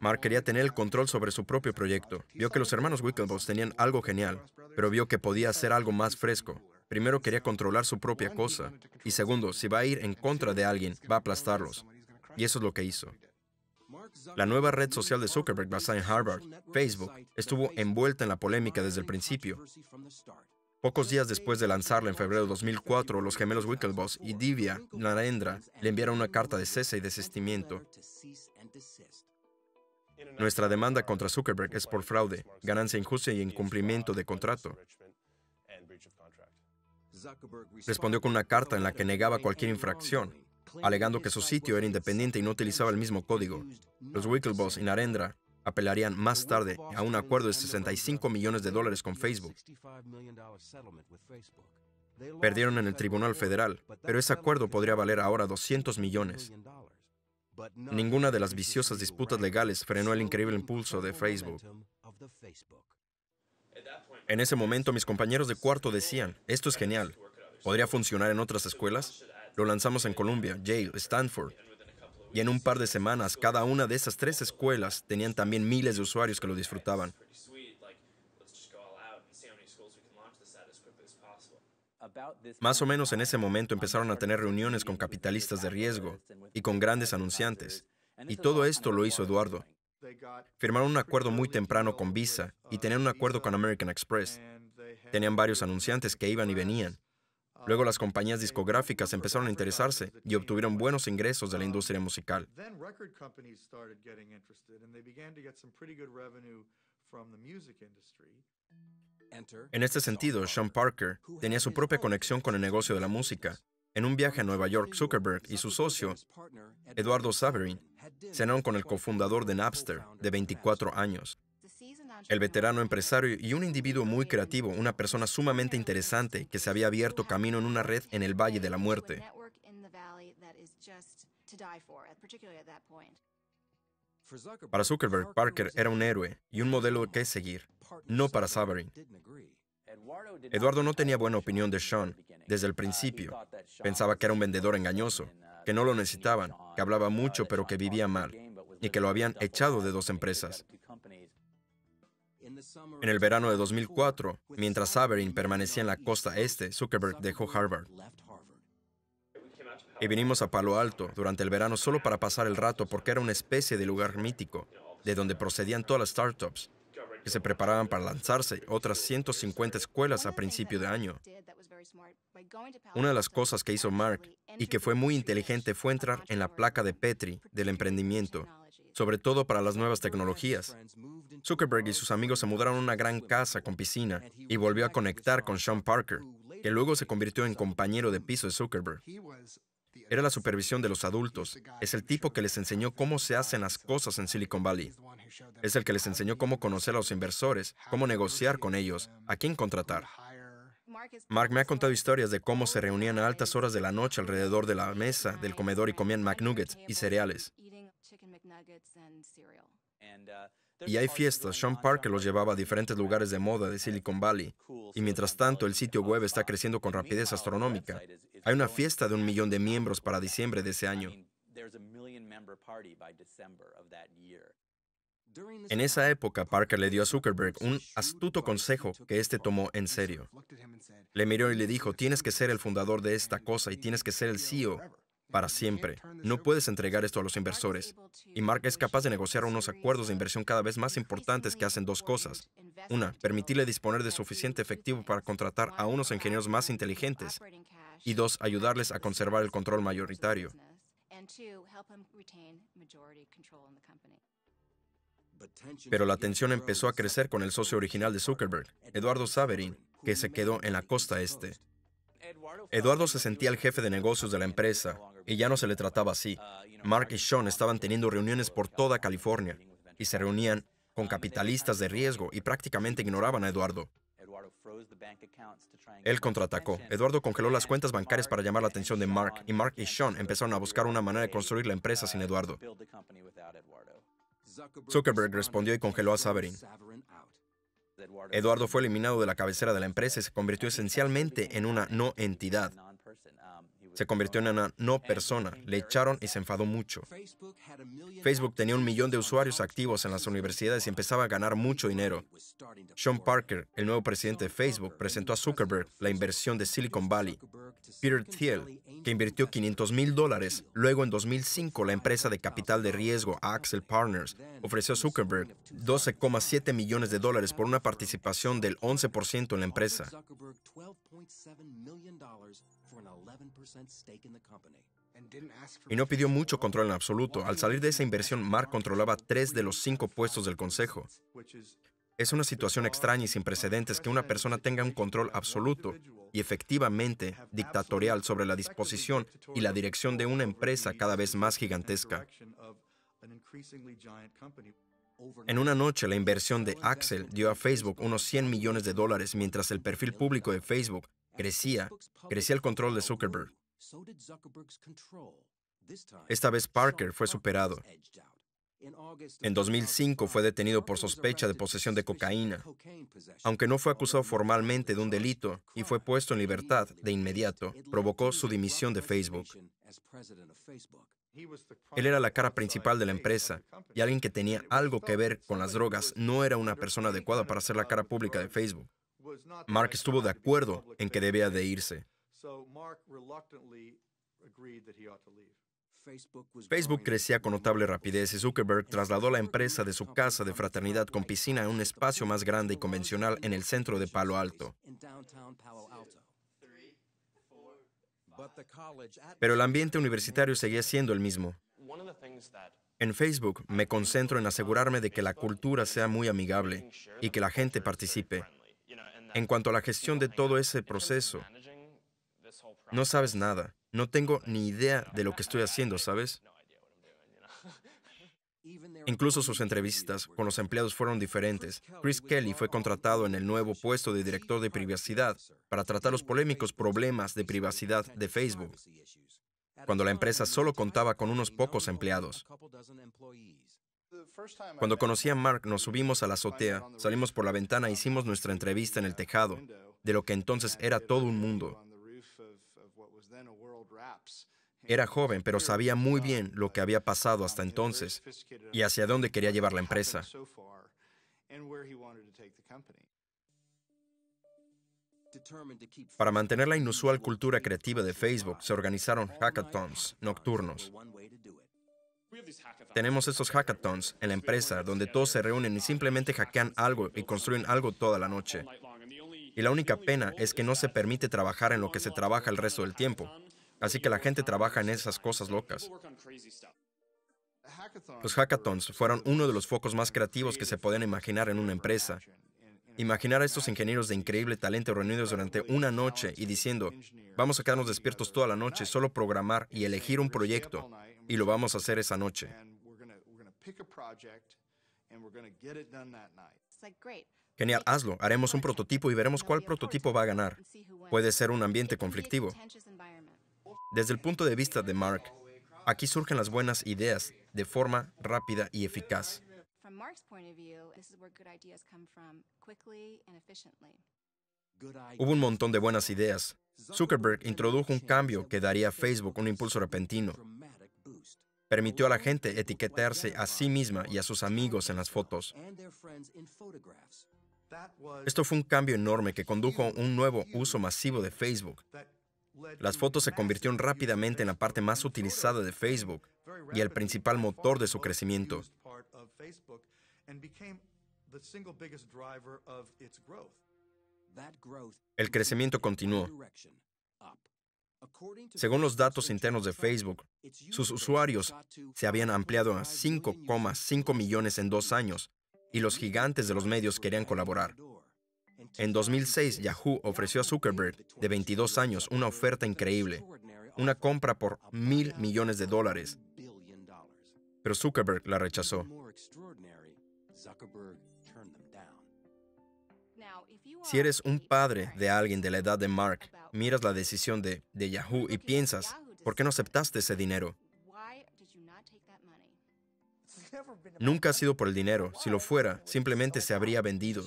S2: Mark quería tener el control sobre su propio proyecto. Vio que los hermanos Wickelbos tenían algo genial, pero vio que podía hacer algo más fresco. Primero quería controlar su propia cosa, y segundo, si va a ir en contra de alguien, va a aplastarlos. Y eso es lo que hizo. La nueva red social de Zuckerberg basada en Harvard, Facebook, estuvo envuelta en la polémica desde el principio. Pocos días después de lanzarla en febrero de 2004, los gemelos Winklevoss y Divya Narendra le enviaron una carta de cese y desistimiento. Nuestra demanda contra Zuckerberg es por fraude, ganancia injusta y incumplimiento de contrato. Respondió con una carta en la que negaba cualquier infracción, alegando que su sitio era independiente y no utilizaba el mismo código. Los Winklevoss y Narendra apelarían más tarde a un acuerdo de 65 millones de dólares con Facebook. Perdieron en el Tribunal Federal, pero ese acuerdo podría valer ahora 200 millones. Ninguna de las viciosas disputas legales frenó el increíble impulso de Facebook. En ese momento mis compañeros de cuarto decían, esto es genial, podría funcionar en otras escuelas. Lo lanzamos en Columbia, Yale, Stanford, y en un par de semanas, cada una de esas tres escuelas tenían también miles de usuarios que lo disfrutaban. Más o menos en ese momento empezaron a tener reuniones con capitalistas de riesgo y con grandes anunciantes. Y todo esto lo hizo Eduardo. Firmaron un acuerdo muy temprano con Visa y tenían un acuerdo con American Express. Tenían varios anunciantes que iban y venían. Luego las compañías discográficas empezaron a interesarse y obtuvieron buenos ingresos de la industria musical.
S3: En este sentido, Sean
S2: Parker tenía su propia conexión con el negocio de la música. En un viaje a Nueva York, Zuckerberg y su socio, Eduardo Saverin, cenaron con el cofundador de Napster, de 24 años, el veterano empresario y un individuo muy creativo, una persona sumamente interesante que se había abierto camino en una red en el Valle de la Muerte. Para Zuckerberg, Parker era un héroe y un modelo que seguir, no para Saverin. Eduardo no tenía buena opinión de Sean desde el uh, principio. Pensaba que era un vendedor engañoso, uh, que no lo necesitaban, que hablaba mucho pero que vivía mal y que lo habían echado de dos empresas. En el verano de 2004, mientras Saberin permanecía en la costa este, Zuckerberg dejó Harvard. Y vinimos a Palo Alto durante el verano solo para pasar el rato porque era una especie de lugar mítico, de donde procedían todas las startups, que se preparaban para lanzarse otras 150 escuelas a principio de año. Una de las cosas que hizo Mark y que fue muy inteligente fue entrar en la placa de Petri del emprendimiento sobre todo para las nuevas tecnologías. Zuckerberg y sus amigos se mudaron a una gran casa con piscina y volvió a conectar con Sean Parker, que luego se convirtió en compañero de piso de Zuckerberg. Era la supervisión de los adultos. Es el tipo que les enseñó cómo se hacen las cosas en Silicon Valley. Es el que les enseñó cómo conocer a los inversores, cómo negociar con ellos, a quién contratar. Mark me ha contado historias de cómo se reunían a altas horas de la noche alrededor de la mesa del comedor y comían McNuggets y cereales. Uh, y hay fiestas. Sean Parker los llevaba a diferentes lugares de moda de Silicon Valley. Y mientras tanto, el sitio web está creciendo con rapidez astronómica. Hay una fiesta de un millón de miembros para diciembre de ese año. En esa época, Parker le dio a Zuckerberg un astuto consejo que este tomó en serio. Le miró y le dijo, tienes que ser el e e fundador de esta cosa y tienes que ser el CEO para siempre. No puedes entregar esto a los inversores. Y Mark es capaz de negociar unos acuerdos de inversión cada vez más importantes que hacen dos cosas. Una, permitirle disponer de suficiente efectivo para contratar a unos ingenieros más inteligentes. Y dos, ayudarles a conservar el control mayoritario. Pero la tensión empezó a crecer con el socio original de Zuckerberg, Eduardo Saverin, que se quedó en la costa este. Eduardo se sentía el jefe de negocios de la empresa y ya no se le trataba así. Mark y Sean estaban teniendo reuniones por toda California y se reunían con capitalistas de riesgo y prácticamente ignoraban a Eduardo. Él contraatacó. Eduardo congeló las cuentas bancarias para llamar la atención de Mark y Mark y Sean empezaron a buscar una manera de construir la empresa sin Eduardo. Zuckerberg respondió y congeló a Saverin. Eduardo fue eliminado de la cabecera de la empresa y se convirtió esencialmente en una no entidad. Se convirtió en una no persona, le echaron y se enfadó mucho. Facebook tenía un millón de usuarios activos en las universidades y empezaba a ganar mucho dinero. Sean Parker, el nuevo presidente de Facebook, presentó a Zuckerberg la inversión de Silicon Valley. Peter Thiel, que invirtió 500 mil dólares, luego en 2005 la empresa de capital de riesgo Axel Partners ofreció a Zuckerberg 12,7 millones de dólares por una participación del 11% en la empresa. Y no pidió mucho control en absoluto. Al salir de esa inversión, Mark controlaba tres de los cinco puestos del Consejo. Es una situación extraña y sin precedentes que una persona tenga un control absoluto y efectivamente dictatorial sobre la disposición y la dirección de una empresa cada vez más gigantesca. En una noche, la inversión de Axel dio a Facebook unos 100 millones de dólares, mientras el perfil público de Facebook crecía, crecía el control de Zuckerberg. Esta vez Parker fue superado. En 2005 fue detenido por sospecha de posesión de cocaína, aunque no fue acusado formalmente de un delito y fue puesto en libertad de inmediato, provocó su dimisión de Facebook. Él era la cara principal de la empresa y alguien que tenía algo que ver con las drogas no era una persona adecuada para ser la cara pública de Facebook. Mark estuvo de acuerdo en que debía de irse. Facebook crecía con notable rapidez y Zuckerberg trasladó la empresa de su casa de fraternidad con piscina a un espacio más grande y convencional en el centro de Palo Alto. Pero el ambiente universitario seguía siendo el mismo. En Facebook me concentro en asegurarme de que la cultura sea muy amigable y que la gente participe en cuanto a la gestión de todo ese proceso. No sabes nada. No tengo ni idea de lo que estoy haciendo, ¿sabes? Incluso sus entrevistas con los empleados fueron diferentes. Chris Kelly fue contratado en el nuevo puesto de director de privacidad para tratar los polémicos problemas de privacidad de Facebook, cuando la empresa solo contaba con unos pocos empleados. Cuando conocí a Mark, nos subimos a la azotea, salimos por la ventana, e hicimos nuestra entrevista en el tejado, de lo que entonces era todo un mundo. Era joven, pero sabía muy um, bien lo que había pasado um, hasta entonces y hacia dónde quería llevar la empresa. Para mantener la inusual cultura creativa de Facebook, se organizaron hackathons nocturnos. Tenemos esos hackathons en la empresa donde todos se reúnen y simplemente hackean algo y construyen algo toda la noche. Y la única pena es que no se permite trabajar en lo que se trabaja el resto del tiempo. Así que la gente trabaja en esas cosas locas. Los hackathons fueron uno de los focos más creativos que se podían imaginar en una empresa. Imaginar a estos ingenieros de increíble talento reunidos durante una noche y diciendo, vamos a quedarnos despiertos toda la noche, solo programar y elegir un proyecto, y lo vamos a hacer esa noche. Genial, hazlo. Haremos un prototipo y veremos cuál prototipo va a ganar. Puede ser un ambiente conflictivo. Desde el punto de vista de Mark, aquí surgen las buenas ideas de forma rápida y eficaz. Hubo un montón de buenas ideas. Zuckerberg introdujo un cambio que daría a Facebook un impulso repentino. Permitió a la gente etiquetarse a sí misma y a sus amigos en las fotos. Esto fue un cambio enorme que condujo a un nuevo uso masivo de Facebook. Las fotos se convirtieron rápidamente en la parte más utilizada de Facebook y el principal motor de su crecimiento. El crecimiento continuó. Según los datos internos de Facebook, sus usuarios se habían ampliado a 5,5 millones en dos años y los gigantes de los medios querían colaborar. En 2006, Yahoo ofreció a Zuckerberg, de 22 años, una oferta increíble, una compra por mil millones de dólares. Pero Zuckerberg la rechazó. Si eres un padre de alguien de la edad de Mark, miras la decisión de, de Yahoo y piensas, ¿por qué no aceptaste ese dinero? Nunca ha sido por el dinero. Si lo fuera, simplemente se habría vendido.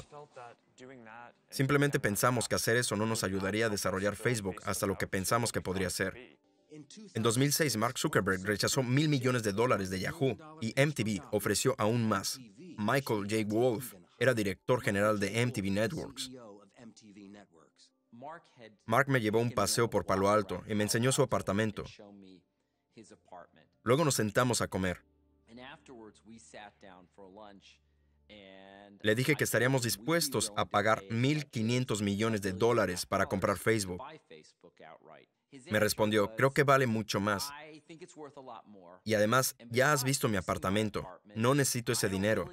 S2: Simplemente pensamos que hacer eso no nos ayudaría a desarrollar Facebook hasta lo que pensamos que podría ser. En 2006, Mark Zuckerberg rechazó mil millones de dólares de Yahoo y MTV ofreció aún más. Michael J. Wolf era director general de MTV Networks. Mark me llevó un paseo por Palo Alto y me enseñó su apartamento. Luego nos sentamos a comer. Le dije que estaríamos dispuestos a pagar 1.500 millones de dólares para comprar Facebook. Me respondió, creo que vale mucho más. Y además, ya has visto mi apartamento. No necesito ese dinero.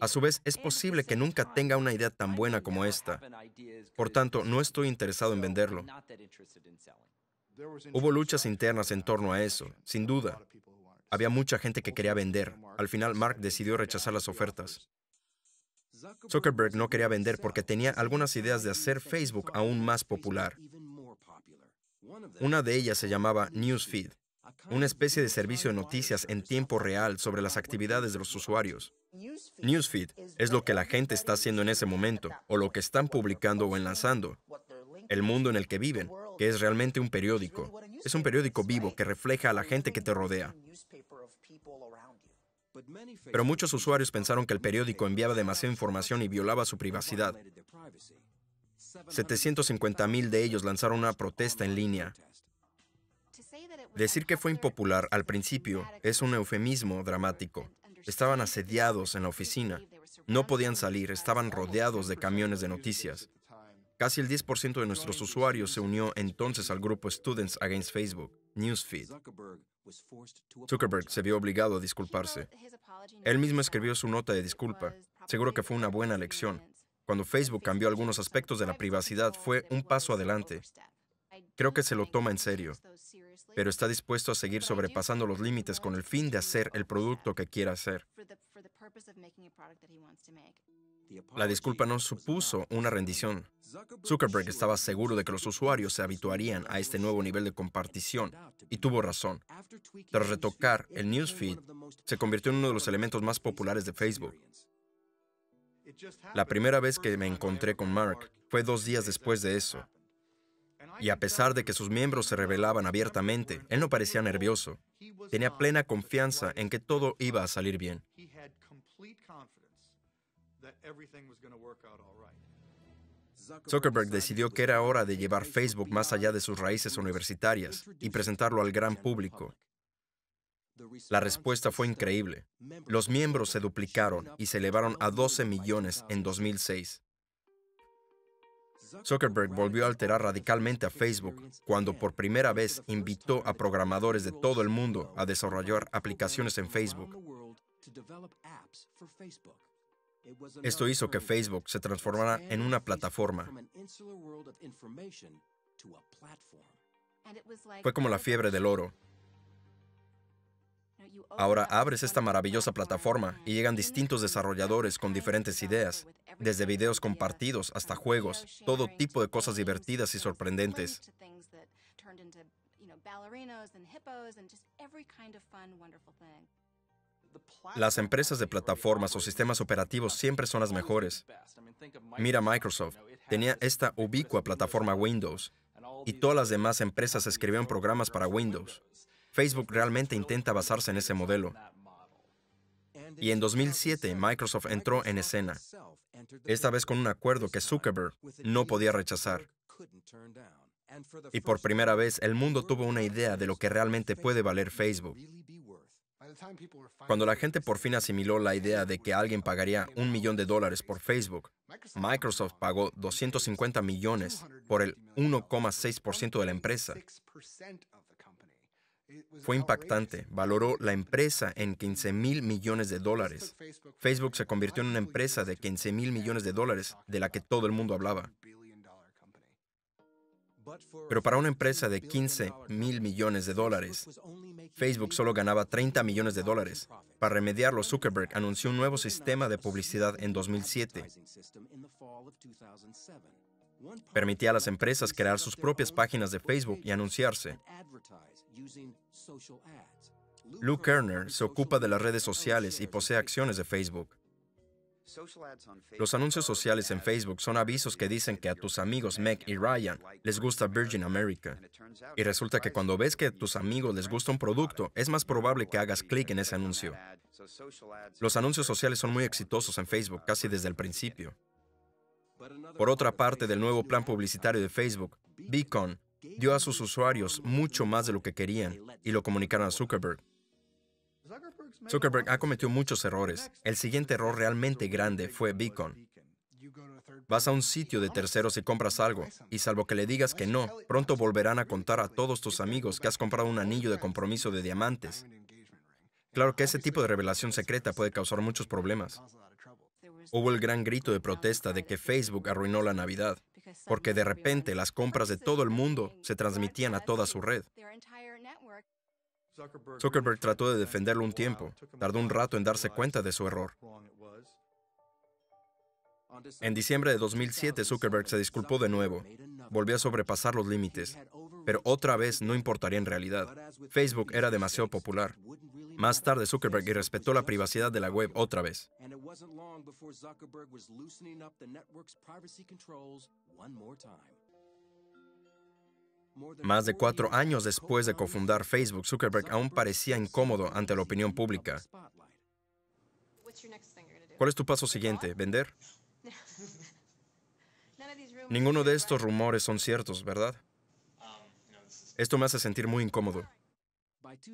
S2: A su vez, es posible que nunca tenga una idea tan buena como esta. Por tanto, no estoy interesado en venderlo. Hubo luchas internas en torno a eso, sin duda. Había mucha gente que quería vender. Al final, Mark decidió rechazar las ofertas. Zuckerberg no quería vender porque tenía algunas ideas de hacer Facebook aún más popular. Una de ellas se llamaba Newsfeed una especie de servicio de noticias en tiempo real sobre las actividades de los usuarios. Newsfeed es lo que la gente está haciendo en ese momento, o lo que están publicando o enlazando, el mundo en el que viven, que es realmente un periódico. Es un periódico vivo que refleja a la gente que te rodea. Pero muchos usuarios pensaron que el periódico enviaba demasiada información y violaba su privacidad. 750.000 de ellos lanzaron una protesta en línea. Decir que fue impopular al principio es un eufemismo dramático. Estaban asediados en la oficina, no podían salir, estaban rodeados de camiones de noticias. Casi el 10% de nuestros usuarios se unió entonces al grupo Students Against Facebook, Newsfeed. Zuckerberg se vio obligado a disculparse. Él mismo escribió su nota de disculpa. Seguro que fue una buena lección. Cuando Facebook cambió algunos aspectos de la privacidad, fue un paso adelante. Creo que se lo toma en serio pero está dispuesto a seguir sobrepasando los límites con el fin de hacer el producto que quiera hacer. La disculpa no supuso una rendición. Zuckerberg estaba seguro de que los usuarios se habituarían a este nuevo nivel de compartición, y tuvo razón. Tras retocar el newsfeed, se convirtió en uno de los elementos más populares de Facebook. La primera vez que me encontré con Mark fue dos días después de eso, y a pesar de que sus miembros se revelaban abiertamente, él no parecía nervioso. Tenía plena confianza en que todo iba a salir bien. Zuckerberg decidió que era hora de llevar Facebook más allá de sus raíces universitarias y presentarlo al gran público. La respuesta fue increíble. Los miembros se duplicaron y se elevaron a 12 millones en 2006. Zuckerberg volvió a alterar radicalmente a Facebook cuando por primera vez invitó a programadores de todo el mundo a desarrollar aplicaciones en Facebook.
S1: Esto hizo que Facebook se transformara en una plataforma.
S2: Fue como la fiebre del oro. Ahora abres esta maravillosa plataforma y llegan distintos desarrolladores con diferentes ideas, desde videos compartidos hasta juegos, todo tipo de cosas divertidas y sorprendentes. Las empresas de plataformas o sistemas operativos siempre son las mejores. Mira Microsoft, tenía esta ubicua plataforma Windows y todas las demás empresas escribían programas para Windows. Facebook realmente intenta basarse en ese modelo. Y en 2007 Microsoft entró en escena, esta vez con un acuerdo que Zuckerberg no podía rechazar. Y por primera vez el mundo tuvo una idea de lo que realmente puede valer Facebook. Cuando la gente por fin asimiló la idea de que alguien pagaría un millón de dólares por Facebook, Microsoft pagó 250 millones por el 1,6% de la empresa. Fue impactante. Valoró la empresa en 15 mil millones de dólares. Facebook se convirtió en una empresa de 15 mil millones de dólares de la que todo el mundo hablaba. Pero para una empresa de 15 mil millones de dólares, Facebook solo ganaba 30 millones de dólares. Para remediarlo, Zuckerberg anunció un nuevo sistema de publicidad en 2007. Permitía a las empresas crear sus propias páginas de Facebook y anunciarse. Luke Kerner se ocupa de las redes sociales y posee acciones de Facebook. Los anuncios sociales en Facebook son avisos que dicen que a tus amigos Meg y Ryan les gusta Virgin America. Y resulta que cuando ves que a tus amigos les gusta un producto, es más probable que hagas clic en ese anuncio. Los anuncios sociales son muy exitosos en Facebook casi desde el principio. Por otra parte del nuevo plan publicitario de Facebook, Beacon dio a sus usuarios mucho más de lo que querían y lo comunicaron a Zuckerberg. Zuckerberg ha cometido muchos errores. El siguiente error realmente grande fue Beacon. Vas a un sitio de terceros y compras algo, y salvo que le digas que no, pronto volverán a contar a todos tus amigos que has comprado un anillo de compromiso de diamantes. Claro que ese tipo de revelación secreta puede causar muchos problemas. Hubo el gran grito de protesta de que Facebook arruinó la Navidad porque de repente las compras de todo el mundo se transmitían a toda su red. Zuckerberg trató de defenderlo un tiempo, tardó un rato en darse cuenta de su error. En diciembre de 2007, Zuckerberg se disculpó de nuevo. Volvió a sobrepasar los límites. Pero otra vez no importaría en realidad. Facebook era demasiado popular. Más tarde, Zuckerberg irrespetó la privacidad de la web otra vez. Más de cuatro años después de cofundar Facebook, Zuckerberg aún parecía incómodo ante la opinión pública. ¿Cuál es tu paso siguiente? ¿Vender? Ninguno de estos rumores son ciertos, ¿verdad? Esto me hace sentir muy incómodo.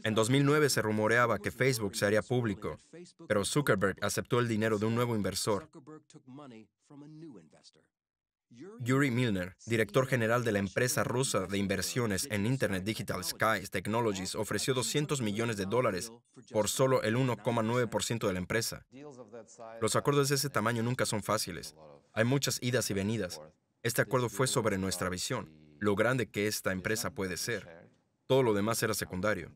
S2: En 2009 se rumoreaba que Facebook se haría público, pero Zuckerberg aceptó el dinero de un nuevo inversor. Yuri Milner, director general de la empresa rusa de inversiones en Internet Digital Skies Technologies, ofreció 200 millones de dólares por solo el 1,9% de la empresa. Los acuerdos de ese tamaño nunca son fáciles. Hay muchas idas y venidas. Este acuerdo fue sobre nuestra visión, lo grande que esta empresa puede ser. Todo lo demás era secundario.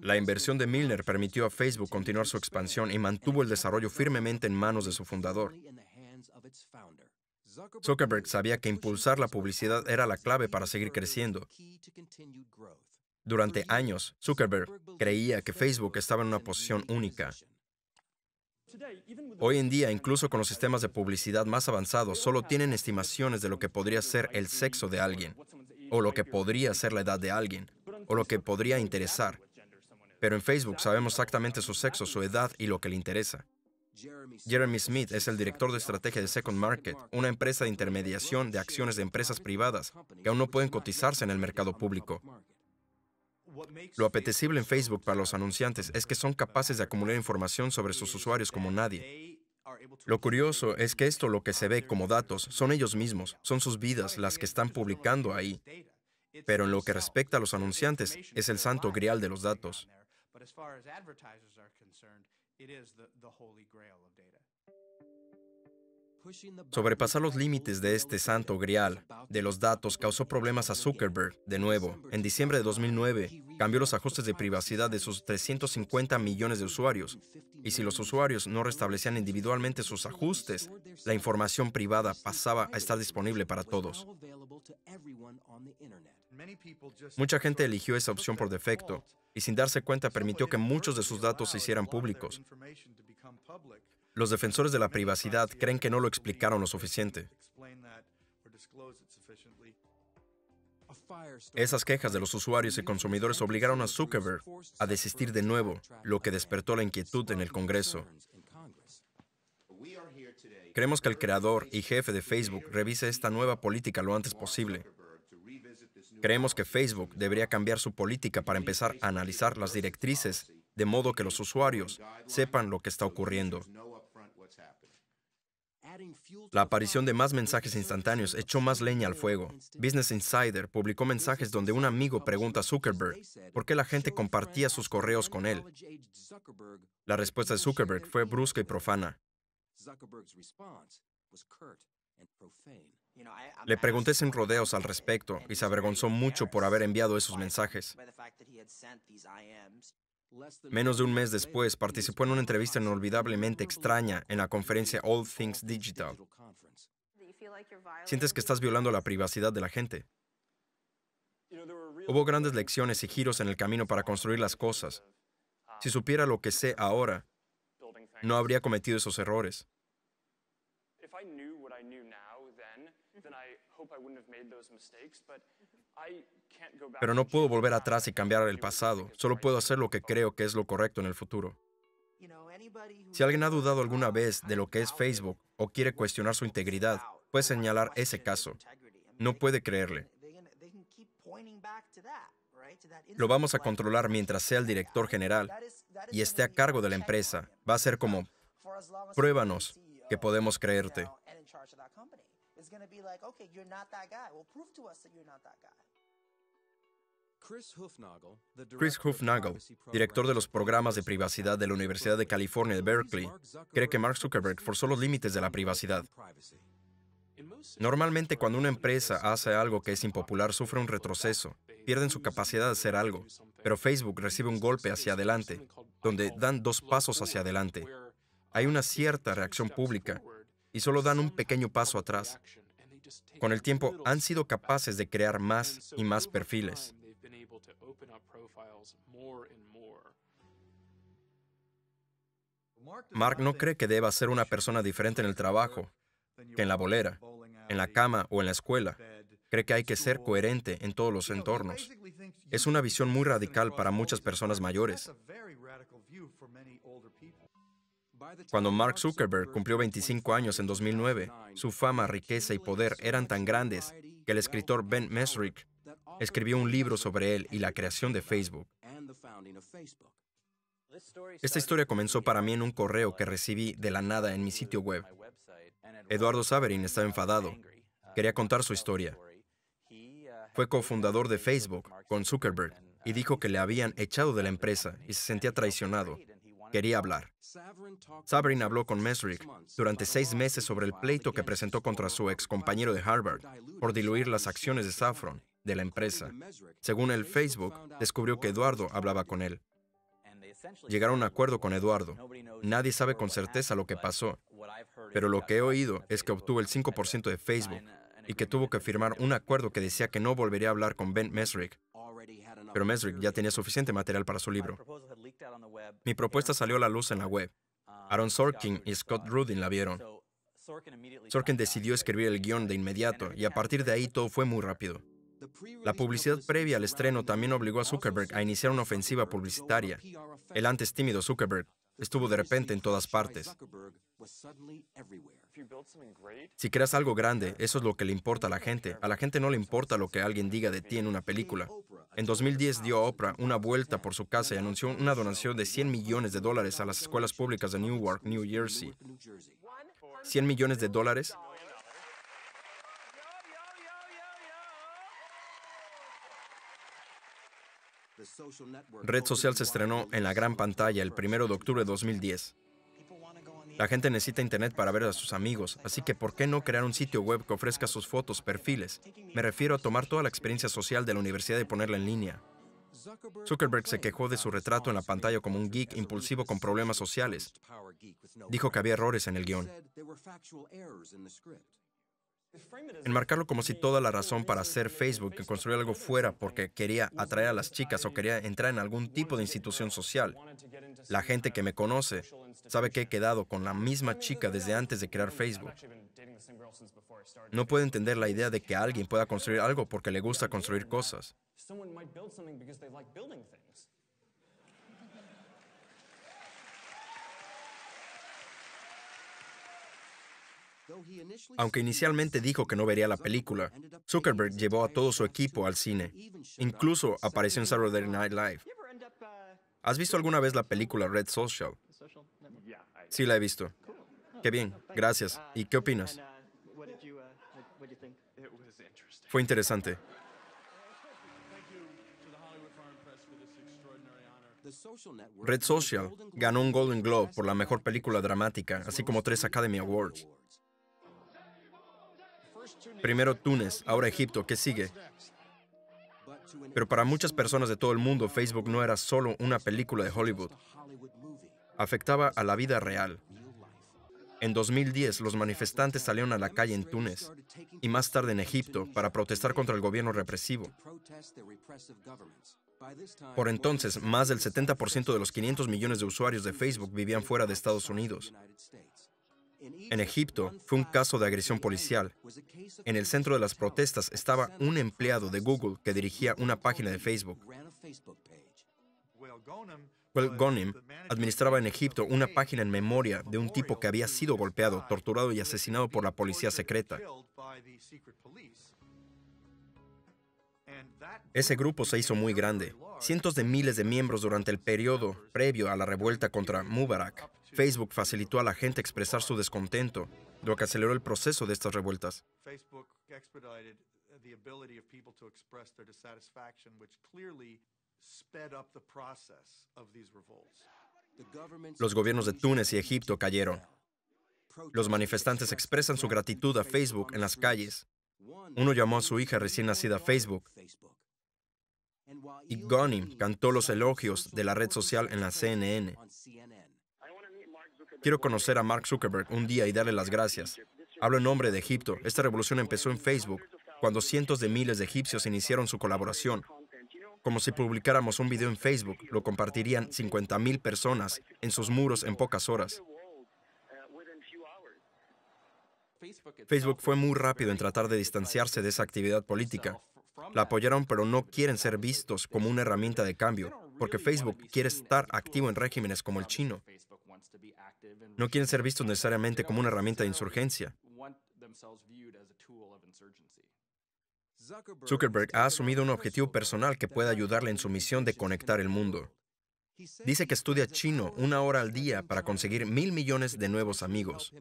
S2: La inversión de Milner permitió a Facebook continuar su expansión y mantuvo el desarrollo firmemente en manos de su fundador. Zuckerberg sabía que impulsar la publicidad era la clave para seguir creciendo. Durante años, Zuckerberg creía que Facebook estaba en una posición única, Hoy en día, incluso con los sistemas de publicidad más avanzados, solo tienen estimaciones de lo que podría ser el sexo de alguien, o lo que podría ser la edad de alguien, o lo que podría interesar. Pero en Facebook sabemos exactamente su sexo, su edad y lo que le interesa. Jeremy Smith es el director de estrategia de Second Market, una empresa de intermediación de acciones de empresas privadas que aún no pueden cotizarse en el mercado público. Lo apetecible en Facebook para los anunciantes es que son capaces de acumular información sobre sus usuarios como nadie. Lo curioso es que esto lo que se ve como datos son ellos mismos, son sus vidas las que están publicando ahí. Pero en lo que respecta a los anunciantes, es el santo grial de los datos. Sobrepasar los límites de este santo grial de los datos causó problemas a Zuckerberg de nuevo. En diciembre de 2009, cambió los ajustes de privacidad de sus 350 millones de usuarios. Y si los usuarios no restablecían individualmente sus ajustes, la información privada pasaba a estar disponible para todos. Mucha gente eligió esa opción por defecto y sin darse cuenta permitió que muchos de sus datos se hicieran públicos. Los defensores de la privacidad creen que no lo explicaron lo suficiente. Esas quejas de los usuarios y consumidores obligaron a Zuckerberg a desistir de nuevo, lo que despertó la inquietud en el Congreso. Creemos que el creador y jefe de Facebook revise esta nueva política lo antes posible. Creemos que Facebook debería cambiar su política para empezar a analizar las directrices de modo que los usuarios sepan lo que está ocurriendo. La aparición de más mensajes instantáneos echó más leña al fuego. Business Insider publicó mensajes donde un amigo pregunta a Zuckerberg por qué la gente compartía sus correos con él. La respuesta de Zuckerberg fue brusca y profana. Le pregunté sin rodeos al respecto y se avergonzó mucho por haber enviado esos mensajes. Menos de un mes después, participó en una entrevista inolvidablemente extraña en la conferencia All Things Digital. ¿Sientes que estás violando la privacidad de la gente? Hubo grandes lecciones y giros en el camino para construir las cosas. Si supiera lo que sé ahora, no habría cometido esos errores.
S3: Pero no puedo volver
S2: atrás y cambiar el pasado, solo puedo hacer lo que creo que es lo correcto en el futuro. Si alguien ha dudado alguna vez de lo que es Facebook o quiere cuestionar su integridad, puede señalar ese caso. No puede creerle. Lo vamos a controlar mientras sea el director general y esté a cargo de la empresa. Va a ser como, pruébanos que podemos creerte. Chris Hufnagel, director de los programas de privacidad de la Universidad de California de Berkeley, cree que Mark Zuckerberg forzó los límites de la privacidad. Normalmente cuando una empresa hace algo que es impopular sufre un retroceso, pierden su capacidad de hacer algo, pero Facebook recibe un golpe hacia adelante, donde dan dos pasos hacia adelante. Hay una cierta reacción pública y solo dan un pequeño paso atrás.
S3: Con el tiempo han sido
S2: capaces de crear más y más perfiles. Mark no cree que deba ser una persona diferente en el trabajo, que en la bolera, en la cama o en la escuela. Cree que hay que ser coherente en todos los entornos. Es una visión muy radical para muchas personas mayores. Cuando Mark Zuckerberg cumplió 25 años en 2009, su fama, riqueza y poder eran tan grandes que el escritor Ben Mesrick Escribió un libro sobre él y la creación de Facebook. Esta historia comenzó para mí en un correo que recibí de la nada en mi sitio web. Eduardo Saverin estaba enfadado. Quería contar su historia. Fue cofundador de Facebook con Zuckerberg y dijo que le habían echado de la empresa y se sentía traicionado. Quería hablar. Saverin habló con Mesrick durante seis meses sobre el pleito que presentó contra su ex compañero de Harvard por diluir las acciones de Saffron de la empresa. Según el Facebook, descubrió que Eduardo hablaba con él. Llegaron a un acuerdo con Eduardo. Nadie sabe con certeza lo que pasó, pero lo que he oído es que obtuvo el 5% de Facebook y que tuvo que firmar un acuerdo que decía que no volvería a hablar con Ben Mesrick. Pero Mesrick ya tenía suficiente material para su libro. Mi propuesta salió a la luz en la web. Aaron Sorkin y Scott Rudin la vieron. Sorkin decidió escribir el guión de inmediato y a partir de ahí todo fue muy rápido. La publicidad previa al estreno también obligó a Zuckerberg a iniciar una ofensiva publicitaria. El antes tímido Zuckerberg estuvo de repente en todas partes. Si creas algo grande, eso es lo que le importa a la gente. A la gente no le importa lo que alguien diga de ti en una película. En 2010 dio a Oprah una vuelta por su casa y anunció una donación de 100 millones de dólares a las escuelas públicas de Newark, New Jersey. 100 millones de dólares Red Social se estrenó en la gran pantalla el 1 de octubre de 2010. La gente necesita internet para ver a sus amigos, así que ¿por qué no crear un sitio web que ofrezca sus fotos, perfiles? Me refiero a tomar toda la experiencia social de la universidad y ponerla en línea. Zuckerberg se quejó de su retrato en la pantalla como un geek impulsivo con problemas sociales. Dijo que había errores en el guión. Enmarcarlo como si toda la razón para hacer Facebook que construir algo fuera porque quería atraer a las chicas o quería entrar en algún tipo de institución social. La gente que me conoce sabe que he quedado con la misma chica desde antes de crear Facebook. No puedo entender la idea de que alguien pueda construir algo porque le gusta construir cosas. Aunque inicialmente dijo que no vería la película, Zuckerberg llevó a todo su equipo al cine. Incluso apareció en Saturday Night Live. Uh, ¿Has visto alguna vez la película Red Social? Sí, la he visto. Qué bien, gracias. Uh, ¿Y qué opinas? Uh, Fue interesante. Red Social ganó un Golden Globe por la mejor película dramática, así como tres Academy Awards. Primero Túnez, ahora Egipto, ¿qué sigue? Pero para muchas personas de todo el mundo, Facebook no era solo una película de Hollywood. Afectaba a la vida real. En 2010, los manifestantes salieron a la calle en Túnez y más tarde en Egipto para protestar contra el gobierno represivo. Por entonces, más del 70% de los 500 millones de usuarios de Facebook vivían fuera de Estados Unidos. En Egipto fue un caso de agresión policial. En el centro de las protestas estaba un empleado de Google que dirigía una página de Facebook. Well Gonim administraba en Egipto una página en memoria de un tipo que había sido golpeado, torturado y asesinado por la policía secreta. Ese grupo se hizo muy grande, cientos de miles de miembros durante el periodo previo a la revuelta contra Mubarak. Facebook facilitó a la gente expresar su descontento, lo que aceleró el proceso de estas revueltas.
S3: Los gobiernos de Túnez
S2: y Egipto cayeron. Los manifestantes expresan su gratitud a Facebook en las calles. Uno llamó a su hija recién nacida a Facebook. Y e Ghanim cantó los elogios de la red social en la CNN. Quiero conocer a Mark Zuckerberg un día y darle las gracias. Hablo en nombre de Egipto. Esta revolución empezó en Facebook, cuando cientos de miles de egipcios iniciaron su colaboración. Como si publicáramos un video en Facebook, lo compartirían 50.000 personas en sus muros en pocas horas. Facebook fue muy rápido en tratar de distanciarse de esa actividad política. La apoyaron, pero no quieren ser vistos como una herramienta de cambio, porque Facebook quiere estar activo en regímenes como el chino. No quieren ser vistos necesariamente como una herramienta de insurgencia. Zuckerberg ha asumido un objetivo personal que puede ayudarle en su misión de conectar el mundo. Dice que estudia chino una hora al día para conseguir mil millones de nuevos amigos.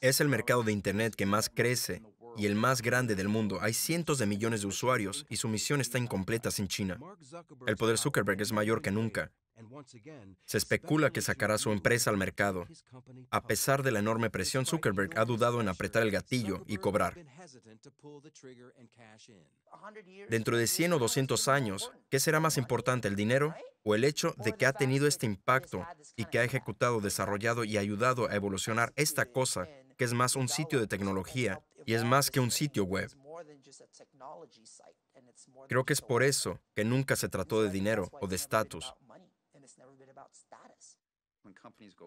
S2: Es el mercado de Internet que más crece y el más grande del mundo. Hay cientos de millones de usuarios y su misión está incompleta sin China. El poder Zuckerberg es mayor que nunca. Se especula que sacará su empresa al mercado. A pesar de la enorme presión, Zuckerberg ha dudado en apretar el gatillo y cobrar. Dentro de 100 o 200 años, ¿qué será más importante, el dinero o el hecho de que ha tenido este impacto y que ha ejecutado, desarrollado y ayudado a evolucionar esta cosa, que es más un sitio de tecnología y es más que un sitio web. Creo que es por eso que nunca se trató de dinero o de estatus.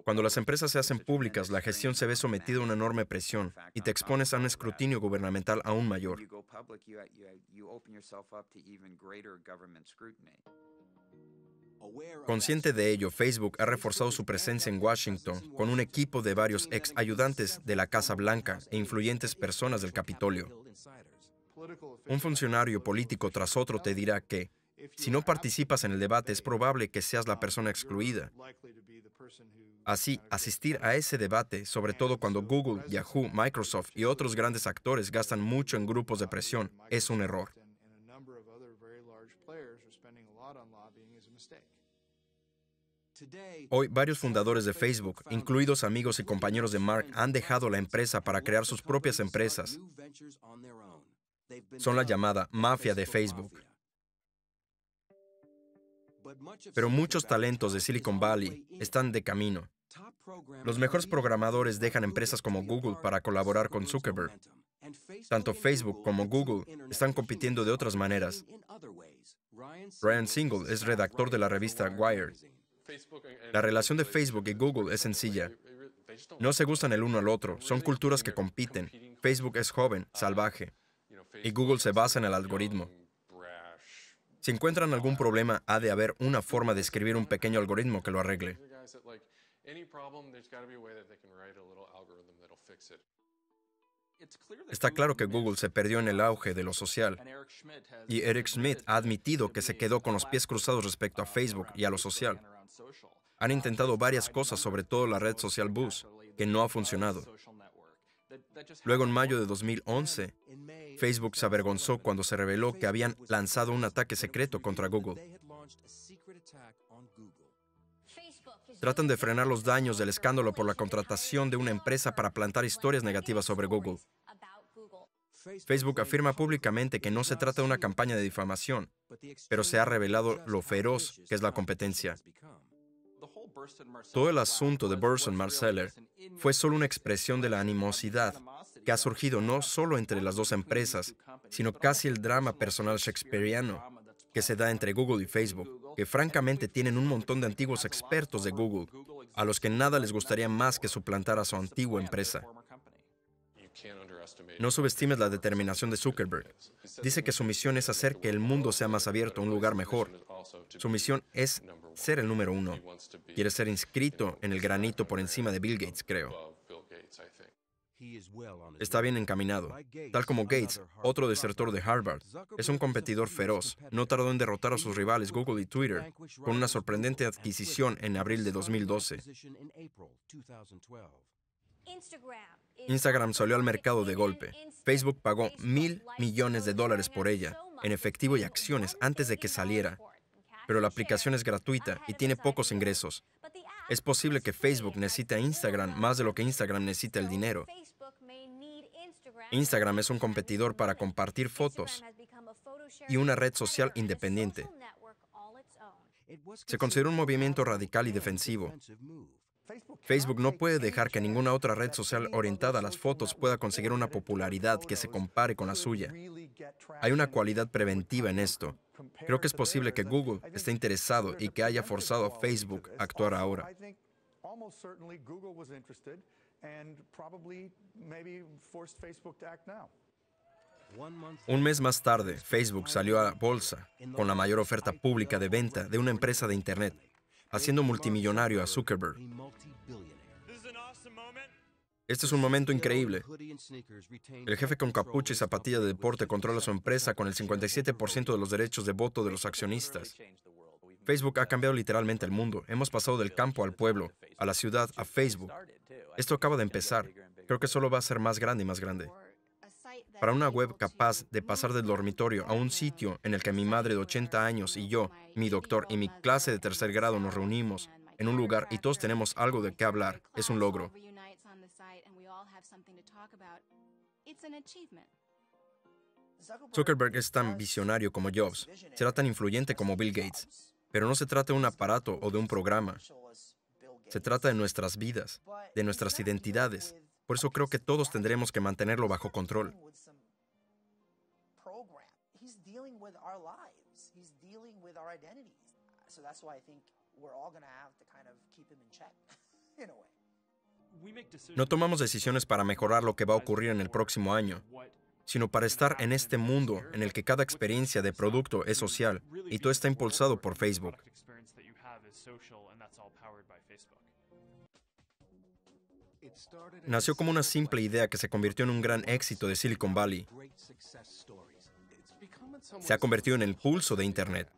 S2: Cuando las empresas se hacen públicas, la gestión se ve sometida a una enorme presión y te expones a un escrutinio gubernamental aún mayor. Consciente de ello, Facebook ha reforzado su presencia en Washington con un equipo de varios ex ayudantes de la Casa Blanca e influyentes personas del Capitolio. Un funcionario político tras otro te dirá que, si no participas en el debate, es probable que seas la persona excluida. Así, asistir a ese debate, sobre todo cuando Google, Yahoo, Microsoft y otros grandes actores gastan mucho en grupos de presión, es un error. Hoy varios fundadores de Facebook, incluidos amigos y compañeros de Mark, han dejado la empresa para crear sus propias empresas. Son la llamada mafia de Facebook. Pero muchos talentos de Silicon Valley están de camino. Los mejores programadores dejan empresas como Google para colaborar con Zuckerberg. Tanto Facebook como Google están compitiendo de otras maneras. Ryan Single es redactor de la revista Wired la relación de Facebook y Google es sencilla. No se gustan el uno al otro, son culturas que compiten. Facebook es joven, salvaje, y Google se basa en el algoritmo. Si encuentran algún problema, ha de haber una forma de escribir un pequeño algoritmo que lo arregle. Está claro que Google se perdió en el auge de lo social y Eric Schmidt ha admitido que se quedó con los pies cruzados respecto a Facebook y a lo social. Han intentado varias cosas, sobre todo la red social Buzz, que no ha funcionado. Luego, en mayo de 2011, Facebook se avergonzó cuando se reveló que habían lanzado un ataque secreto contra Google. Tratan de frenar los daños del escándalo por la contratación de una empresa para plantar historias negativas sobre Google. Facebook afirma públicamente que no se trata de una campaña de difamación, pero se ha revelado lo feroz que es la competencia. Todo el asunto de Burson Marceller fue solo una expresión de la animosidad que ha surgido no solo entre las dos empresas, sino casi el drama personal shakespeariano que se da entre Google y Facebook, que francamente tienen un montón de antiguos expertos de Google, a los que nada les gustaría más que suplantar a su antigua empresa. No subestimes la determinación de Zuckerberg. Dice que su misión es hacer que el mundo sea más abierto, un lugar mejor. Su misión es ser el número uno. Quiere ser inscrito en el granito por encima de Bill Gates, creo. Está bien encaminado. Tal como Gates, otro desertor de Harvard, es un competidor feroz. No tardó en derrotar a sus rivales Google y Twitter con una sorprendente adquisición en abril de 2012.
S1: Instagram.
S2: Instagram salió al mercado de golpe. Facebook pagó mil millones de dólares por ella, en efectivo y acciones, antes de que saliera. Pero la aplicación es gratuita y tiene pocos ingresos. Es posible que Facebook necesite Instagram más de lo que Instagram necesita el dinero. Instagram es un competidor para compartir fotos y una red social independiente. Se consideró un movimiento radical y defensivo. Facebook no puede dejar que ninguna otra red social orientada a las fotos pueda conseguir una popularidad que se compare con la suya. Hay una cualidad preventiva en esto. Creo que es posible que Google esté interesado y que haya forzado a Facebook a actuar ahora. Un mes más tarde, Facebook salió a la bolsa con la mayor oferta pública de venta de una empresa de Internet haciendo multimillonario a Zuckerberg. Este es un momento increíble.
S1: El jefe con capucha
S2: y zapatilla de deporte controla su empresa con el 57% de los derechos de voto de los accionistas. Facebook ha cambiado literalmente el mundo. Hemos pasado del campo al pueblo, a la ciudad, a Facebook. Esto acaba de empezar. Creo que solo va a ser más grande y más grande. Para una web capaz de pasar del dormitorio a un sitio en el que mi madre de 80 años y yo, mi doctor y mi clase de tercer grado nos reunimos en un lugar y todos tenemos algo de qué hablar, es un logro. Zuckerberg es tan visionario como Jobs, será tan influyente como Bill Gates, pero no se trata de un aparato o de un programa. Se trata de nuestras vidas, de nuestras identidades. Por eso creo que todos tendremos que mantenerlo bajo control. No tomamos decisiones para mejorar lo que va a ocurrir en el próximo año, sino para estar en este mundo en el que cada experiencia de producto es social y todo está impulsado por Facebook. Nació como una simple idea que se convirtió en un gran éxito de Silicon Valley.
S1: Se ha convertido en
S2: el pulso de Internet.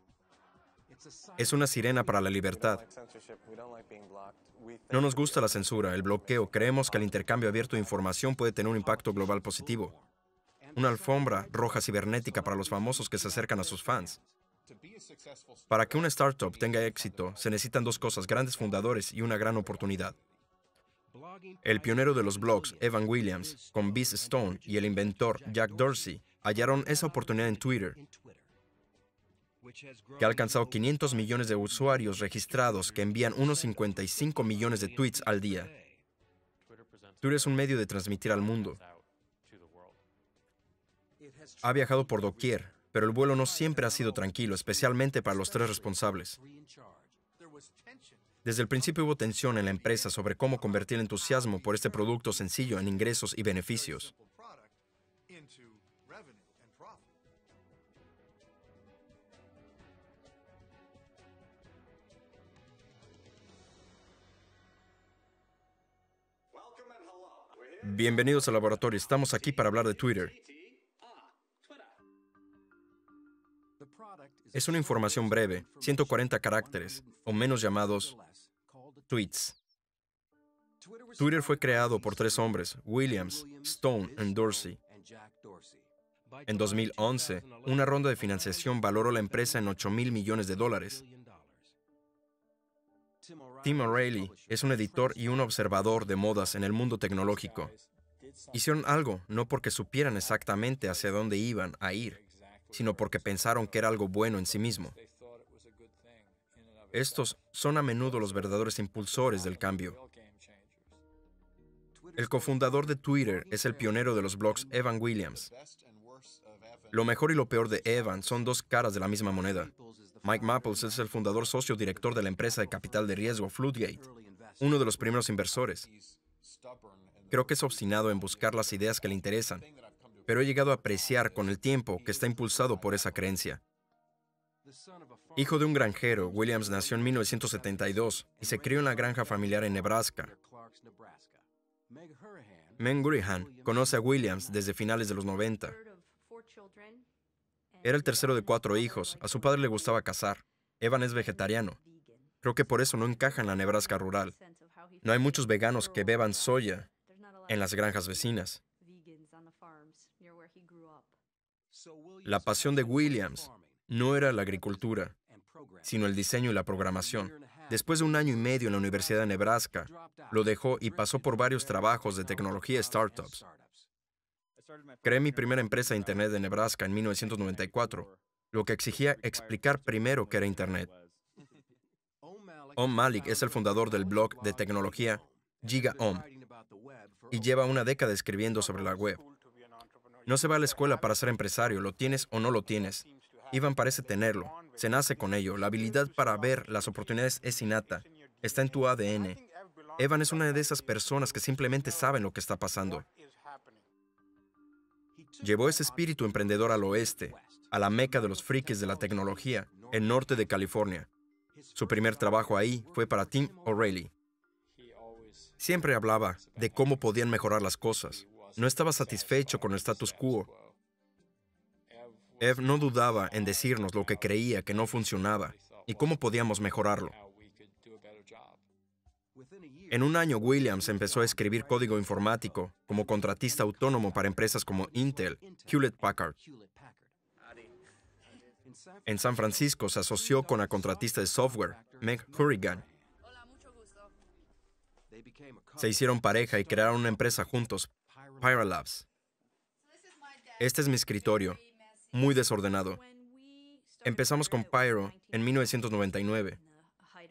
S2: Es una sirena para la libertad. No nos gusta la censura, el bloqueo. Creemos que el intercambio abierto de información puede tener un impacto global positivo. Una alfombra roja cibernética para los famosos que se acercan a sus fans. Para que una startup tenga éxito, se necesitan dos cosas, grandes fundadores y una gran oportunidad. El pionero de los blogs, Evan Williams, con Beast Stone y el inventor Jack Dorsey, hallaron esa oportunidad en Twitter que ha alcanzado 500 millones de usuarios registrados que envían unos 55 millones de tweets al día. Twitter es un medio de transmitir al mundo. Ha viajado por doquier, pero el vuelo no siempre ha sido tranquilo, especialmente para los tres responsables. Desde el principio hubo tensión en la empresa sobre cómo convertir el entusiasmo por este producto sencillo en ingresos y beneficios. Bienvenidos al laboratorio. Estamos aquí para hablar de Twitter. Es una información breve, 140 caracteres o menos llamados tweets. Twitter fue creado por tres hombres, Williams, Stone y Dorsey. En 2011, una ronda de financiación valoró la empresa en 8 mil millones de dólares. Tim O'Reilly es un editor y un observador de modas en el mundo tecnológico. Hicieron algo no porque supieran exactamente hacia dónde iban a ir, sino porque pensaron que era algo bueno en sí mismo. Estos son a menudo los verdaderos impulsores del cambio. El cofundador de Twitter es el pionero de los blogs Evan Williams. Lo mejor y lo peor de Evan son dos caras de la misma moneda. Mike Maples es el fundador socio director de la empresa de capital de riesgo Floodgate, uno de los primeros inversores. Creo que es obstinado en buscar las ideas que le interesan, pero he llegado a apreciar con el tiempo que está impulsado por esa creencia. Hijo de un granjero, Williams nació en 1972 y se crió en la granja familiar en Nebraska. Meg conoce a Williams desde finales de los 90 era el tercero de cuatro hijos. A su padre le gustaba cazar. Evan es vegetariano. Creo que por eso no encaja en la Nebraska rural. No hay muchos veganos que beban soya en las granjas vecinas. La pasión de Williams no era la agricultura, sino el diseño y la programación. Después de un año y medio en la Universidad de Nebraska, lo dejó y pasó por varios trabajos de tecnología startups. Creé mi primera empresa de Internet de Nebraska en 1994, lo que exigía explicar primero qué era Internet. Om Malik es el fundador del blog de tecnología GigaOm y lleva una década escribiendo sobre la web. No se va a la escuela para ser empresario, lo tienes o no lo tienes. Ivan parece tenerlo, se nace con ello, la habilidad para ver las oportunidades es innata, está en tu ADN. Evan es una de esas personas que simplemente saben lo que está pasando. Llevó ese espíritu emprendedor al oeste, a la meca de los frikis de la tecnología, el norte de California. Su primer trabajo ahí fue para Tim O'Reilly. Siempre hablaba de cómo podían mejorar las cosas. No estaba satisfecho con el status quo. Ev no dudaba en decirnos lo que creía que no funcionaba y cómo podíamos mejorarlo. En un año, Williams empezó a escribir código informático como contratista autónomo para empresas como Intel, Hewlett Packard. En San Francisco se asoció con la contratista de software, Meg Hurrigan. Se hicieron pareja y crearon una empresa juntos, Labs. Este es mi escritorio, muy desordenado. Empezamos con Pyro en 1999.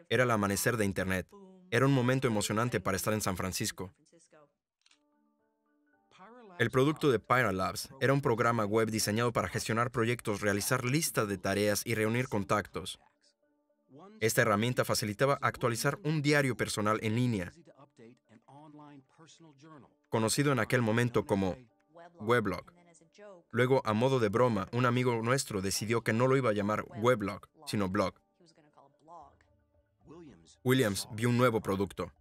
S2: Era el amanecer de Internet. Era un momento emocionante para estar en San Francisco. El producto de Pyralabs era un programa web diseñado para gestionar proyectos, realizar listas de tareas y reunir contactos. Esta herramienta facilitaba actualizar un diario personal en línea, conocido en aquel momento como Weblog. Luego, a modo de broma, un amigo nuestro decidió que no lo iba a llamar Weblog, sino Blog. Williams vio un nuevo producto.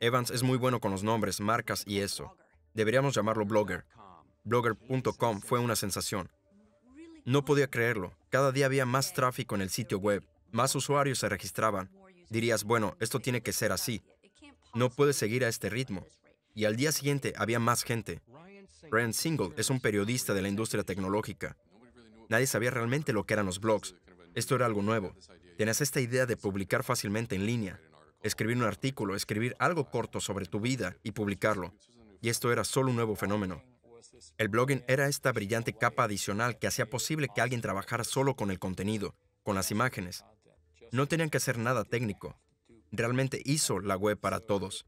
S2: Evans es muy bueno con los nombres, marcas y eso. Deberíamos llamarlo Blogger. Blogger.com fue una sensación. No podía creerlo. Cada día había más tráfico en el sitio web. Más usuarios se registraban. Dirías, bueno, esto tiene que ser así. No puedes seguir a este ritmo. Y al día siguiente había más gente. Ryan Single es un periodista de la industria tecnológica. Nadie sabía realmente lo que eran los blogs, esto era algo nuevo. Tenías esta idea de publicar fácilmente en línea, escribir un artículo, escribir algo corto sobre tu vida y publicarlo. Y esto era solo un nuevo fenómeno. El blogging era esta brillante capa adicional que hacía posible que alguien trabajara solo con el contenido, con las imágenes. No tenían que hacer nada técnico. Realmente hizo la web para todos.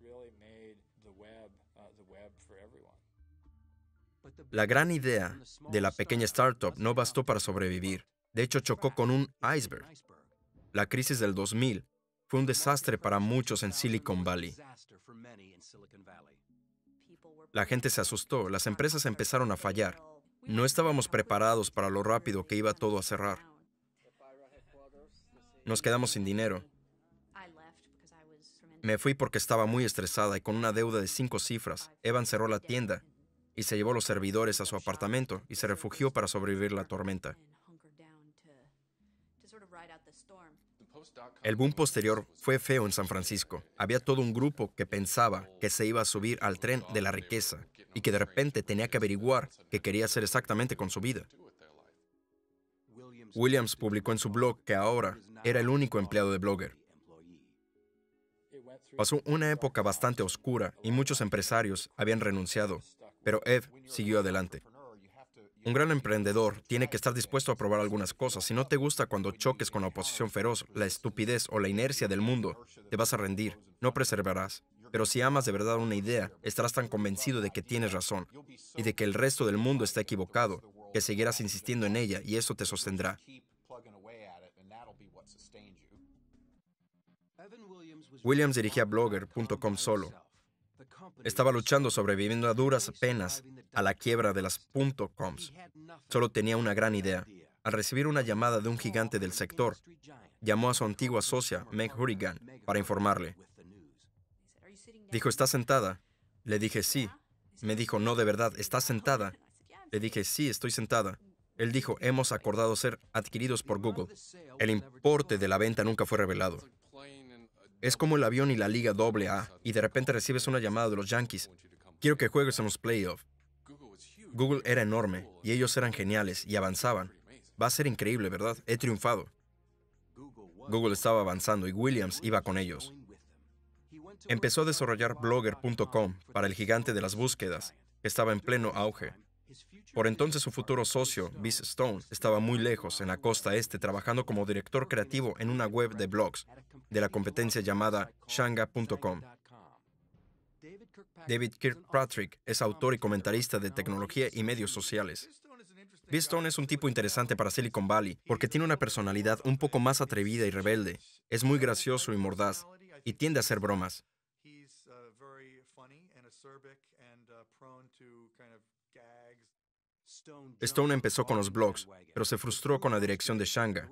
S2: La gran idea de la pequeña startup no bastó para sobrevivir. De hecho, chocó con un iceberg. La crisis del 2000 fue un desastre para muchos en Silicon Valley. La gente se asustó, las empresas empezaron a fallar. No estábamos preparados para lo rápido que iba todo a cerrar. Nos quedamos sin dinero. Me fui porque estaba muy estresada y con una deuda de cinco cifras. Evan cerró la tienda y se llevó los servidores a su apartamento y se refugió para sobrevivir la tormenta. El boom posterior fue feo en San Francisco. Había todo un grupo que pensaba que se iba a subir al tren de la riqueza y que de repente tenía que averiguar qué quería hacer exactamente con su vida. Williams publicó en su blog que ahora era el único empleado de Blogger. Pasó una época bastante oscura y muchos empresarios habían renunciado, pero Eve siguió adelante. Un gran emprendedor tiene que estar dispuesto a probar algunas cosas. Si no te gusta cuando choques con la oposición feroz, la estupidez o la inercia del mundo, te vas a rendir, no preservarás. Pero si amas de verdad una idea, estarás tan convencido de que tienes razón y de que el resto del mundo está equivocado, que seguirás insistiendo en ella y eso te sostendrá. Williams dirigía blogger.com solo. Estaba luchando, sobreviviendo a duras penas a la quiebra de las .coms. Solo tenía una gran idea. Al recibir una llamada de un gigante del sector, llamó a su antigua socia, Meg Hurigan, para informarle. Dijo, ¿estás sentada? Le dije, sí. Me dijo, no, de verdad, ¿estás sentada? Le dije, sí, estoy sentada. Él dijo, hemos acordado ser adquiridos por Google. El importe de la venta nunca fue revelado. Es como el avión y la liga AA, y de repente recibes una llamada de los Yankees. Quiero que juegues en los playoffs. Google era enorme, y ellos eran geniales, y avanzaban. Va a ser increíble, ¿verdad? He triunfado. Google estaba avanzando y Williams iba con ellos. Empezó a desarrollar blogger.com para el gigante de las búsquedas, estaba en pleno auge. Por entonces su futuro socio, Biz Stone, estaba muy lejos, en la costa este, trabajando como director creativo en una web de blogs de la competencia llamada shanga.com. David Kirkpatrick es autor y comentarista de tecnología y medios sociales. Stone es un tipo interesante para Silicon Valley porque tiene una personalidad un poco más atrevida y rebelde. Es muy gracioso y mordaz y tiende a hacer bromas. Stone empezó con los blogs, pero se frustró con la dirección de Shanga.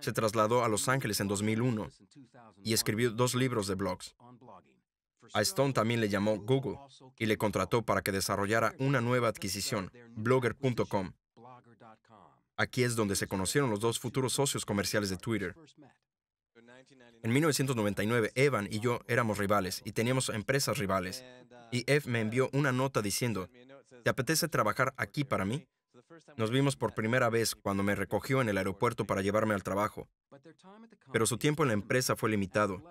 S2: Se trasladó a Los Ángeles en 2001 y escribió dos libros de blogs. A Stone también le llamó Google y le contrató para que desarrollara una nueva adquisición, blogger.com. Aquí es donde se conocieron los dos futuros socios comerciales de Twitter. En 1999, Evan y yo éramos rivales y teníamos empresas rivales. Y Ev me envió una nota diciendo, ¿Te apetece trabajar aquí para mí? Nos vimos por primera vez cuando me recogió en el aeropuerto para llevarme al trabajo, pero su tiempo en la empresa fue limitado.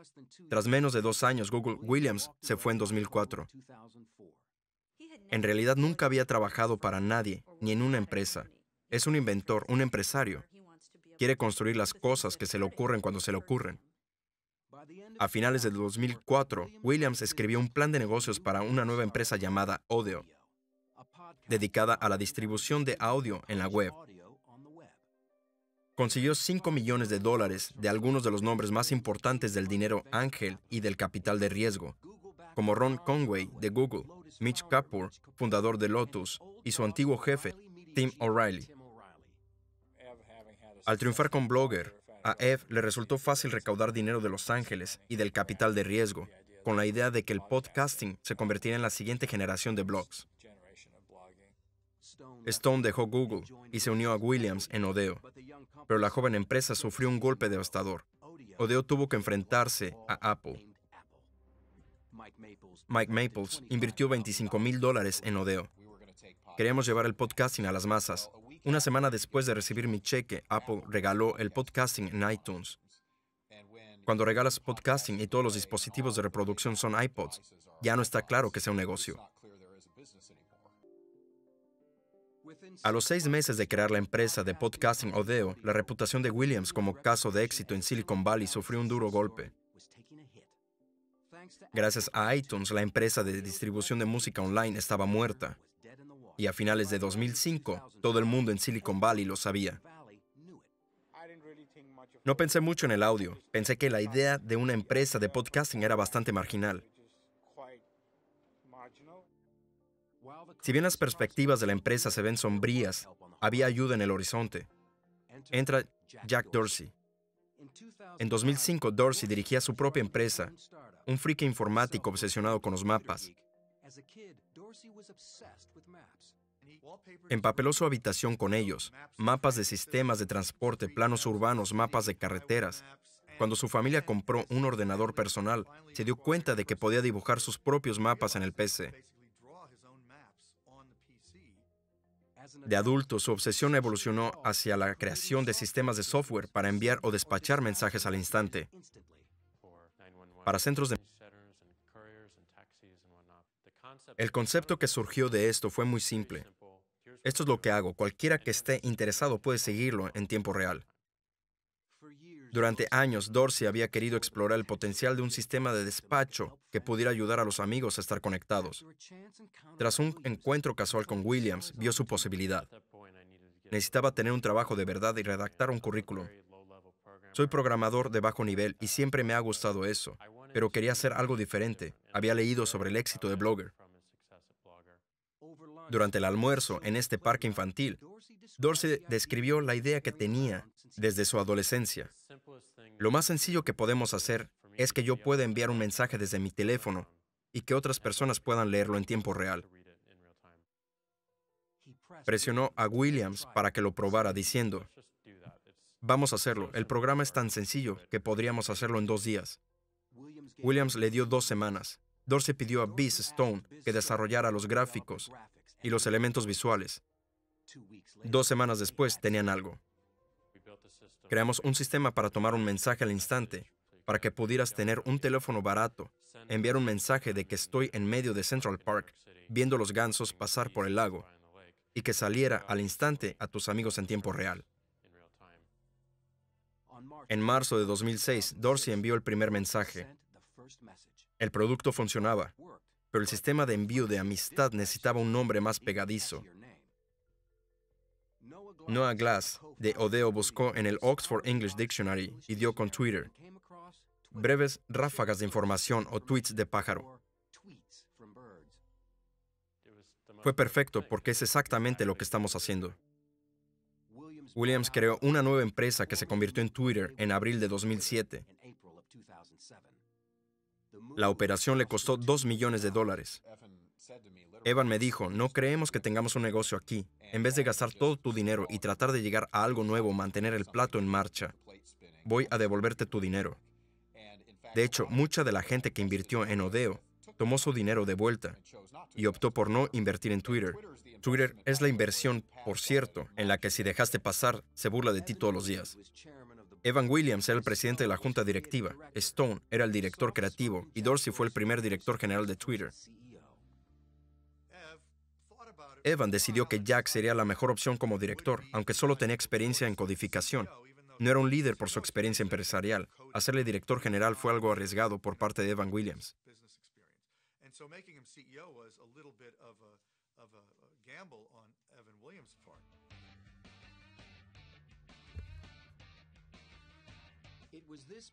S2: Tras menos de dos años, Google Williams se fue en 2004. En realidad nunca había trabajado para nadie, ni en una empresa. Es un inventor, un empresario. Quiere construir las cosas que se le ocurren cuando se le ocurren. A finales de 2004, Williams escribió un plan de negocios para una nueva empresa llamada Odeo dedicada a la distribución de audio en la web. Consiguió 5 millones de dólares de algunos de los nombres más importantes del dinero ángel y del capital de riesgo, como Ron Conway de Google, Mitch Kapoor, fundador de Lotus, y su antiguo jefe, Tim O'Reilly. Al triunfar con Blogger, a Ev le resultó fácil recaudar dinero de Los Ángeles y del capital de riesgo, con la idea de que el podcasting se convertiría en la siguiente generación de blogs. Stone dejó Google y se unió a Williams en Odeo, pero la joven empresa sufrió un golpe devastador. Odeo tuvo que enfrentarse a Apple. Mike Maples invirtió 25 mil dólares en Odeo. Queríamos llevar el podcasting a las masas. Una semana después de recibir mi cheque, Apple regaló el podcasting en iTunes. Cuando regalas podcasting y todos los dispositivos de reproducción son iPods, ya no está claro que sea un negocio. A los seis meses de crear la empresa de podcasting Odeo, la reputación de Williams como caso de éxito en Silicon Valley sufrió un duro golpe. Gracias a iTunes, la empresa de distribución de música online estaba muerta. Y a finales de 2005, todo el mundo en Silicon Valley lo sabía. No pensé mucho en el audio, pensé que la idea de una empresa de podcasting era bastante marginal. Si bien las perspectivas de la empresa se ven sombrías, había ayuda en el horizonte. Entra Jack Dorsey. En 2005, Dorsey dirigía su propia empresa, un friki informático obsesionado con los mapas. Empapeló su habitación con ellos, mapas de sistemas de transporte, planos urbanos, mapas de carreteras. Cuando su familia compró un ordenador personal, se dio cuenta de que podía dibujar sus propios mapas en el PC. De adulto, su obsesión evolucionó hacia la creación de sistemas de software para enviar o despachar mensajes al instante para centros de... El concepto que surgió de esto fue muy simple. Esto es lo que hago. Cualquiera que esté interesado puede seguirlo en tiempo real. Durante años, Dorsey había querido explorar el potencial de un sistema de despacho que pudiera ayudar a los amigos a estar conectados. Tras un encuentro casual con Williams, vio su posibilidad. Necesitaba tener un trabajo de verdad y redactar un currículum. Soy programador de bajo nivel y siempre me ha gustado eso, pero quería hacer algo diferente. Había leído sobre el éxito de Blogger durante el almuerzo en este parque infantil, Dorsey describió la idea que tenía desde su adolescencia. Lo más sencillo que podemos hacer es que yo pueda enviar un mensaje desde mi teléfono y que otras personas puedan leerlo en tiempo real. Presionó a Williams para que lo probara diciendo, vamos a hacerlo, el programa es tan sencillo que podríamos hacerlo en dos días. Williams le dio dos semanas. Dorsey pidió a Biz Stone que desarrollara los gráficos y los elementos visuales. Dos semanas después tenían algo. Creamos un sistema para tomar un mensaje al instante, para que pudieras tener un teléfono barato, enviar un mensaje de que estoy en medio de Central Park, viendo los gansos pasar por el lago, y que saliera al instante a tus amigos en tiempo real. En marzo de 2006, Dorsey envió el primer mensaje. El producto funcionaba pero el sistema de envío de amistad necesitaba un nombre más pegadizo. Noah Glass de Odeo buscó en el Oxford English Dictionary y dio con Twitter breves ráfagas de información o tweets de pájaro. Fue perfecto porque es exactamente lo que estamos haciendo. Williams creó una nueva empresa que se convirtió en Twitter en abril de 2007. La operación le costó 2 millones de dólares. Evan me dijo, no creemos que tengamos un negocio aquí. En vez de gastar todo tu dinero y tratar de llegar a algo nuevo, mantener el plato en marcha, voy a devolverte tu dinero. De hecho, mucha de la gente que invirtió en Odeo tomó su dinero de vuelta y optó por no invertir en Twitter. Twitter es la inversión, por cierto, en la que si dejaste pasar, se burla de ti todos los días. Evan Williams era el presidente de la junta directiva, Stone era el director creativo y Dorsey fue el primer director general de Twitter. Evan decidió que Jack sería la mejor opción como director, aunque solo tenía experiencia en codificación. No era un líder por su experiencia empresarial. Hacerle director general fue algo arriesgado por parte de Evan Williams.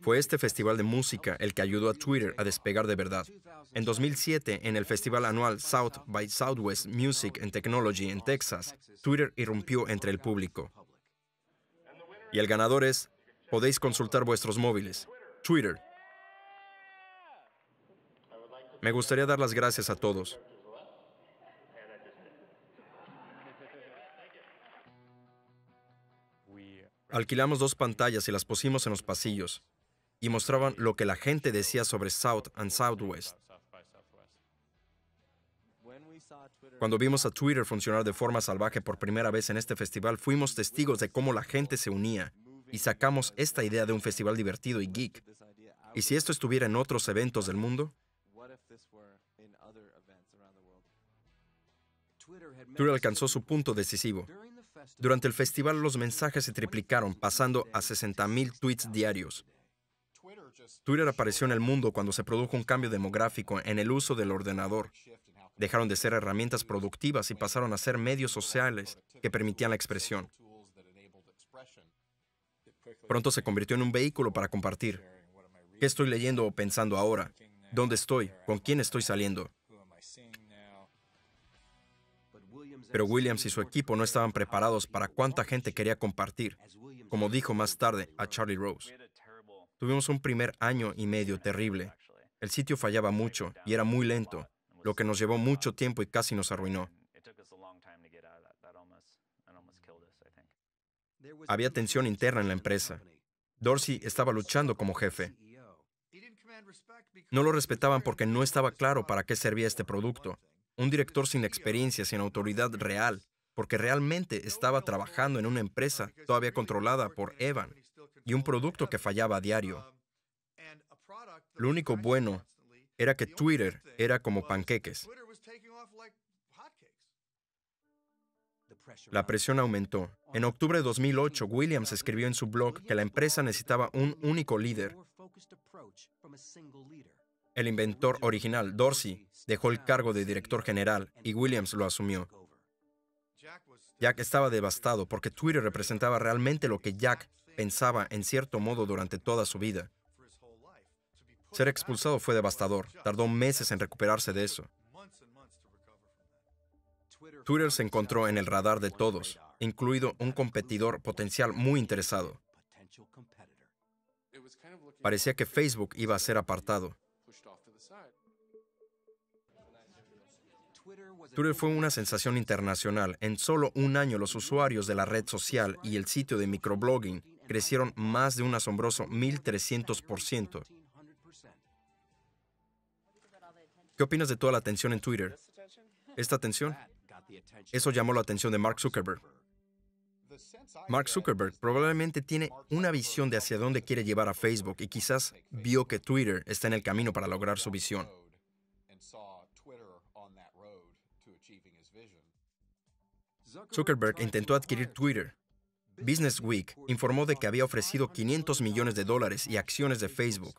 S2: Fue este festival de música el que ayudó a Twitter a despegar de verdad. En 2007, en el festival anual South by Southwest Music and Technology en Texas, Twitter irrumpió entre el público. Y el ganador es, podéis consultar vuestros móviles, Twitter. Me gustaría dar las gracias a todos. Alquilamos dos pantallas y las pusimos en los pasillos y mostraban lo que la gente decía sobre South and Southwest. Cuando vimos a Twitter funcionar de forma salvaje por primera vez en este festival, fuimos testigos de cómo la gente se unía y sacamos esta idea de un festival divertido y geek. ¿Y si esto estuviera en otros eventos del mundo? Twitter alcanzó su punto decisivo. Durante el festival los mensajes se triplicaron, pasando a 60.000 tweets diarios. Twitter apareció en el mundo cuando se produjo un cambio demográfico en el uso del ordenador. Dejaron de ser herramientas productivas y pasaron a ser medios sociales que permitían la expresión. Pronto se convirtió en un vehículo para compartir. ¿Qué estoy leyendo o pensando ahora? ¿Dónde estoy? ¿Con quién estoy saliendo? Pero Williams y su equipo no estaban preparados para cuánta gente quería compartir, como dijo más tarde a Charlie Rose. Tuvimos un primer año y medio terrible. El sitio fallaba mucho y era muy lento, lo que nos llevó mucho tiempo y casi nos arruinó. Había tensión interna en la empresa. Dorsey estaba luchando como jefe. No lo respetaban porque no estaba claro para qué servía este producto un director sin experiencia, sin autoridad real, porque realmente estaba trabajando en una empresa todavía controlada por Evan y un producto que fallaba a diario. Lo único bueno era que Twitter era como panqueques. La presión aumentó. En octubre de 2008, Williams escribió en su blog que la empresa necesitaba un único líder el inventor original, Dorsey, dejó el cargo de director general y Williams lo asumió. Jack estaba devastado porque Twitter representaba realmente lo que Jack pensaba en cierto modo durante toda su vida. Ser expulsado fue devastador. Tardó meses en recuperarse de eso. Twitter se encontró en el radar de todos, incluido un competidor potencial muy interesado. Parecía que Facebook iba a ser apartado. Twitter fue una sensación internacional. En solo un año los usuarios de la red social y el sitio de microblogging crecieron más de un asombroso 1300%. ¿Qué opinas de toda la atención en Twitter? ¿Esta atención? Eso llamó la atención de Mark Zuckerberg. Mark Zuckerberg probablemente tiene una visión de hacia dónde quiere llevar a Facebook y quizás vio que Twitter está en el camino para lograr su visión. Zuckerberg intentó adquirir Twitter. Business Week informó de que había ofrecido 500 millones de dólares y acciones de Facebook,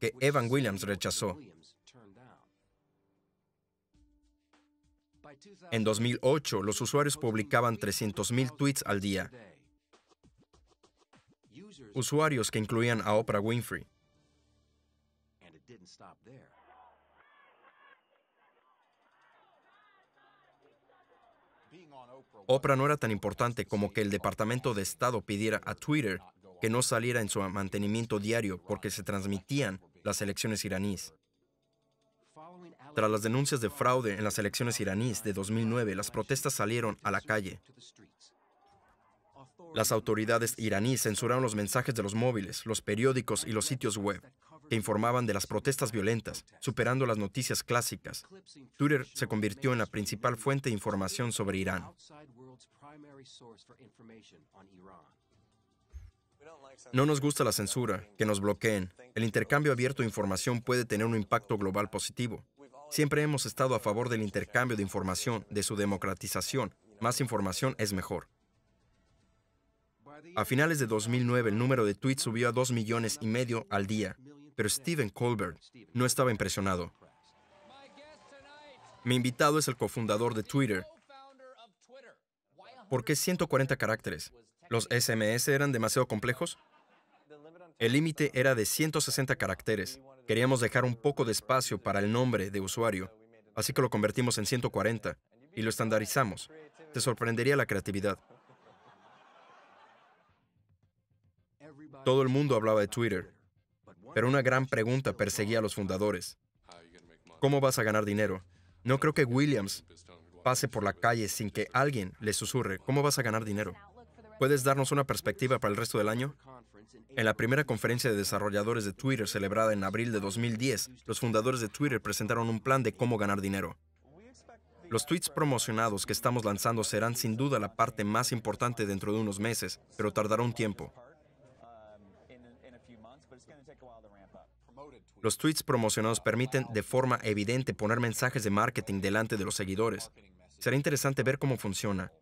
S2: que Evan Williams rechazó. En 2008, los usuarios publicaban 300.000 tweets al día, usuarios que incluían a Oprah Winfrey. Oprah no era tan importante como que el Departamento de Estado pidiera a Twitter que no saliera en su mantenimiento diario porque se transmitían las elecciones iraníes. Tras las denuncias de fraude en las elecciones iraníes de 2009, las protestas salieron a la calle. Las autoridades iraníes censuraron los mensajes de los móviles, los periódicos y los sitios web que informaban de las protestas violentas, superando las noticias clásicas.
S1: Twitter se convirtió en
S2: la principal fuente de información sobre Irán. No nos gusta la censura, que nos bloqueen. El intercambio abierto de información puede tener un impacto global positivo. Siempre hemos estado a favor del intercambio de información, de su democratización. Más información es mejor. A finales de 2009 el número de tweets subió a 2 millones y medio al día, pero Stephen Colbert no estaba impresionado. Mi invitado es el cofundador de Twitter, ¿Por qué 140 caracteres? ¿Los SMS eran demasiado complejos? El límite era de 160 caracteres. Queríamos dejar un poco de espacio para el nombre de usuario, así que lo convertimos en 140 y lo estandarizamos. Te sorprendería la creatividad. Todo el mundo hablaba de Twitter, pero una gran pregunta perseguía a los fundadores. ¿Cómo vas a ganar dinero? No creo que Williams pase por la calle sin que alguien le susurre, ¿cómo vas a ganar dinero? ¿Puedes darnos una perspectiva para el resto del año? En la primera conferencia de desarrolladores de Twitter celebrada en abril de 2010, los fundadores de Twitter presentaron un plan de cómo ganar dinero. Los tweets promocionados que estamos lanzando serán sin duda la parte más importante dentro de unos meses, pero tardará un tiempo. Los tweets promocionados permiten de forma evidente poner mensajes de marketing delante de los seguidores. Será interesante ver cómo funciona.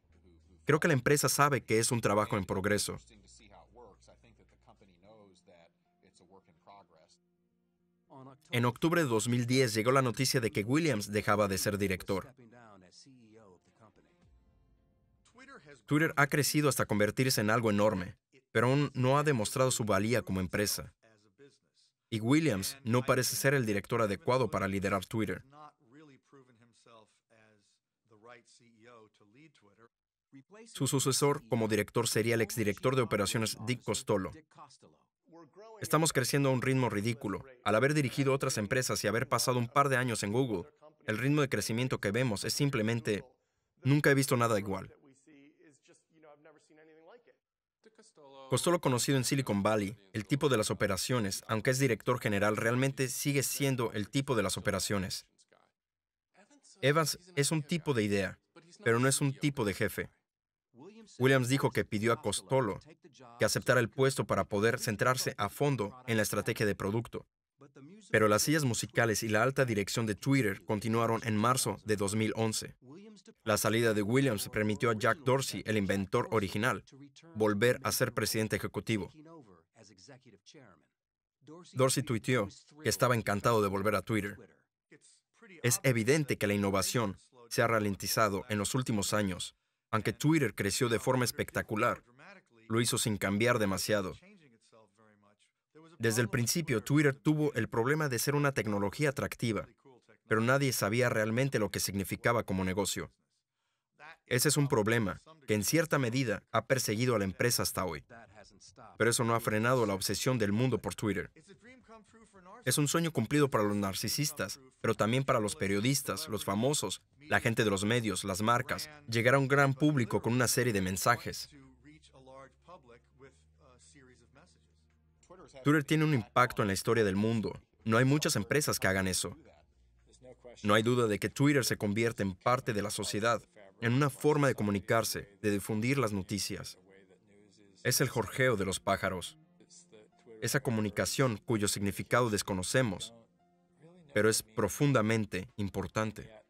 S2: Creo que la empresa sabe que es un trabajo en progreso. En octubre de 2010 llegó la noticia de que Williams dejaba de ser director. Twitter ha crecido hasta convertirse en algo enorme, pero aún no ha demostrado su valía como empresa. Y Williams no parece ser el director adecuado para liderar Twitter. Su sucesor como director sería el exdirector de operaciones Dick Costolo. Estamos creciendo a un ritmo ridículo. Al haber dirigido otras empresas y haber pasado un par de años en Google, el ritmo de crecimiento que vemos es simplemente... Nunca he visto nada igual. Costolo, conocido en Silicon Valley, el tipo de las operaciones, aunque es director general, realmente sigue siendo el tipo de las operaciones. Evans es un tipo de idea, pero no es un tipo de jefe. Williams dijo que pidió a Costolo que aceptara el puesto para poder centrarse a fondo en la estrategia de producto. Pero las sillas musicales y la alta dirección de Twitter continuaron en marzo de 2011. La salida de Williams permitió a Jack Dorsey, el inventor original, volver a ser presidente ejecutivo. Dorsey tuiteó que estaba encantado de volver a Twitter. Es evidente que la innovación se ha ralentizado en los últimos años, aunque Twitter creció de forma espectacular. Lo hizo sin cambiar demasiado desde el principio, Twitter tuvo el problema de ser una tecnología atractiva, pero nadie sabía realmente lo que significaba como negocio. Ese es un problema que en cierta medida ha perseguido a la empresa hasta hoy. Pero eso no ha frenado la obsesión del mundo por Twitter. Es un sueño cumplido para los narcisistas, pero también para los periodistas, los famosos, la gente de los medios, las marcas, llegar a un gran público con una serie de mensajes. Twitter tiene un impacto en la historia del mundo. No hay muchas empresas que hagan eso. No hay duda de que Twitter se convierte en parte de la sociedad, en una forma de comunicarse, de difundir las noticias. Es el jorgeo de los pájaros, esa comunicación cuyo significado desconocemos, pero es profundamente importante.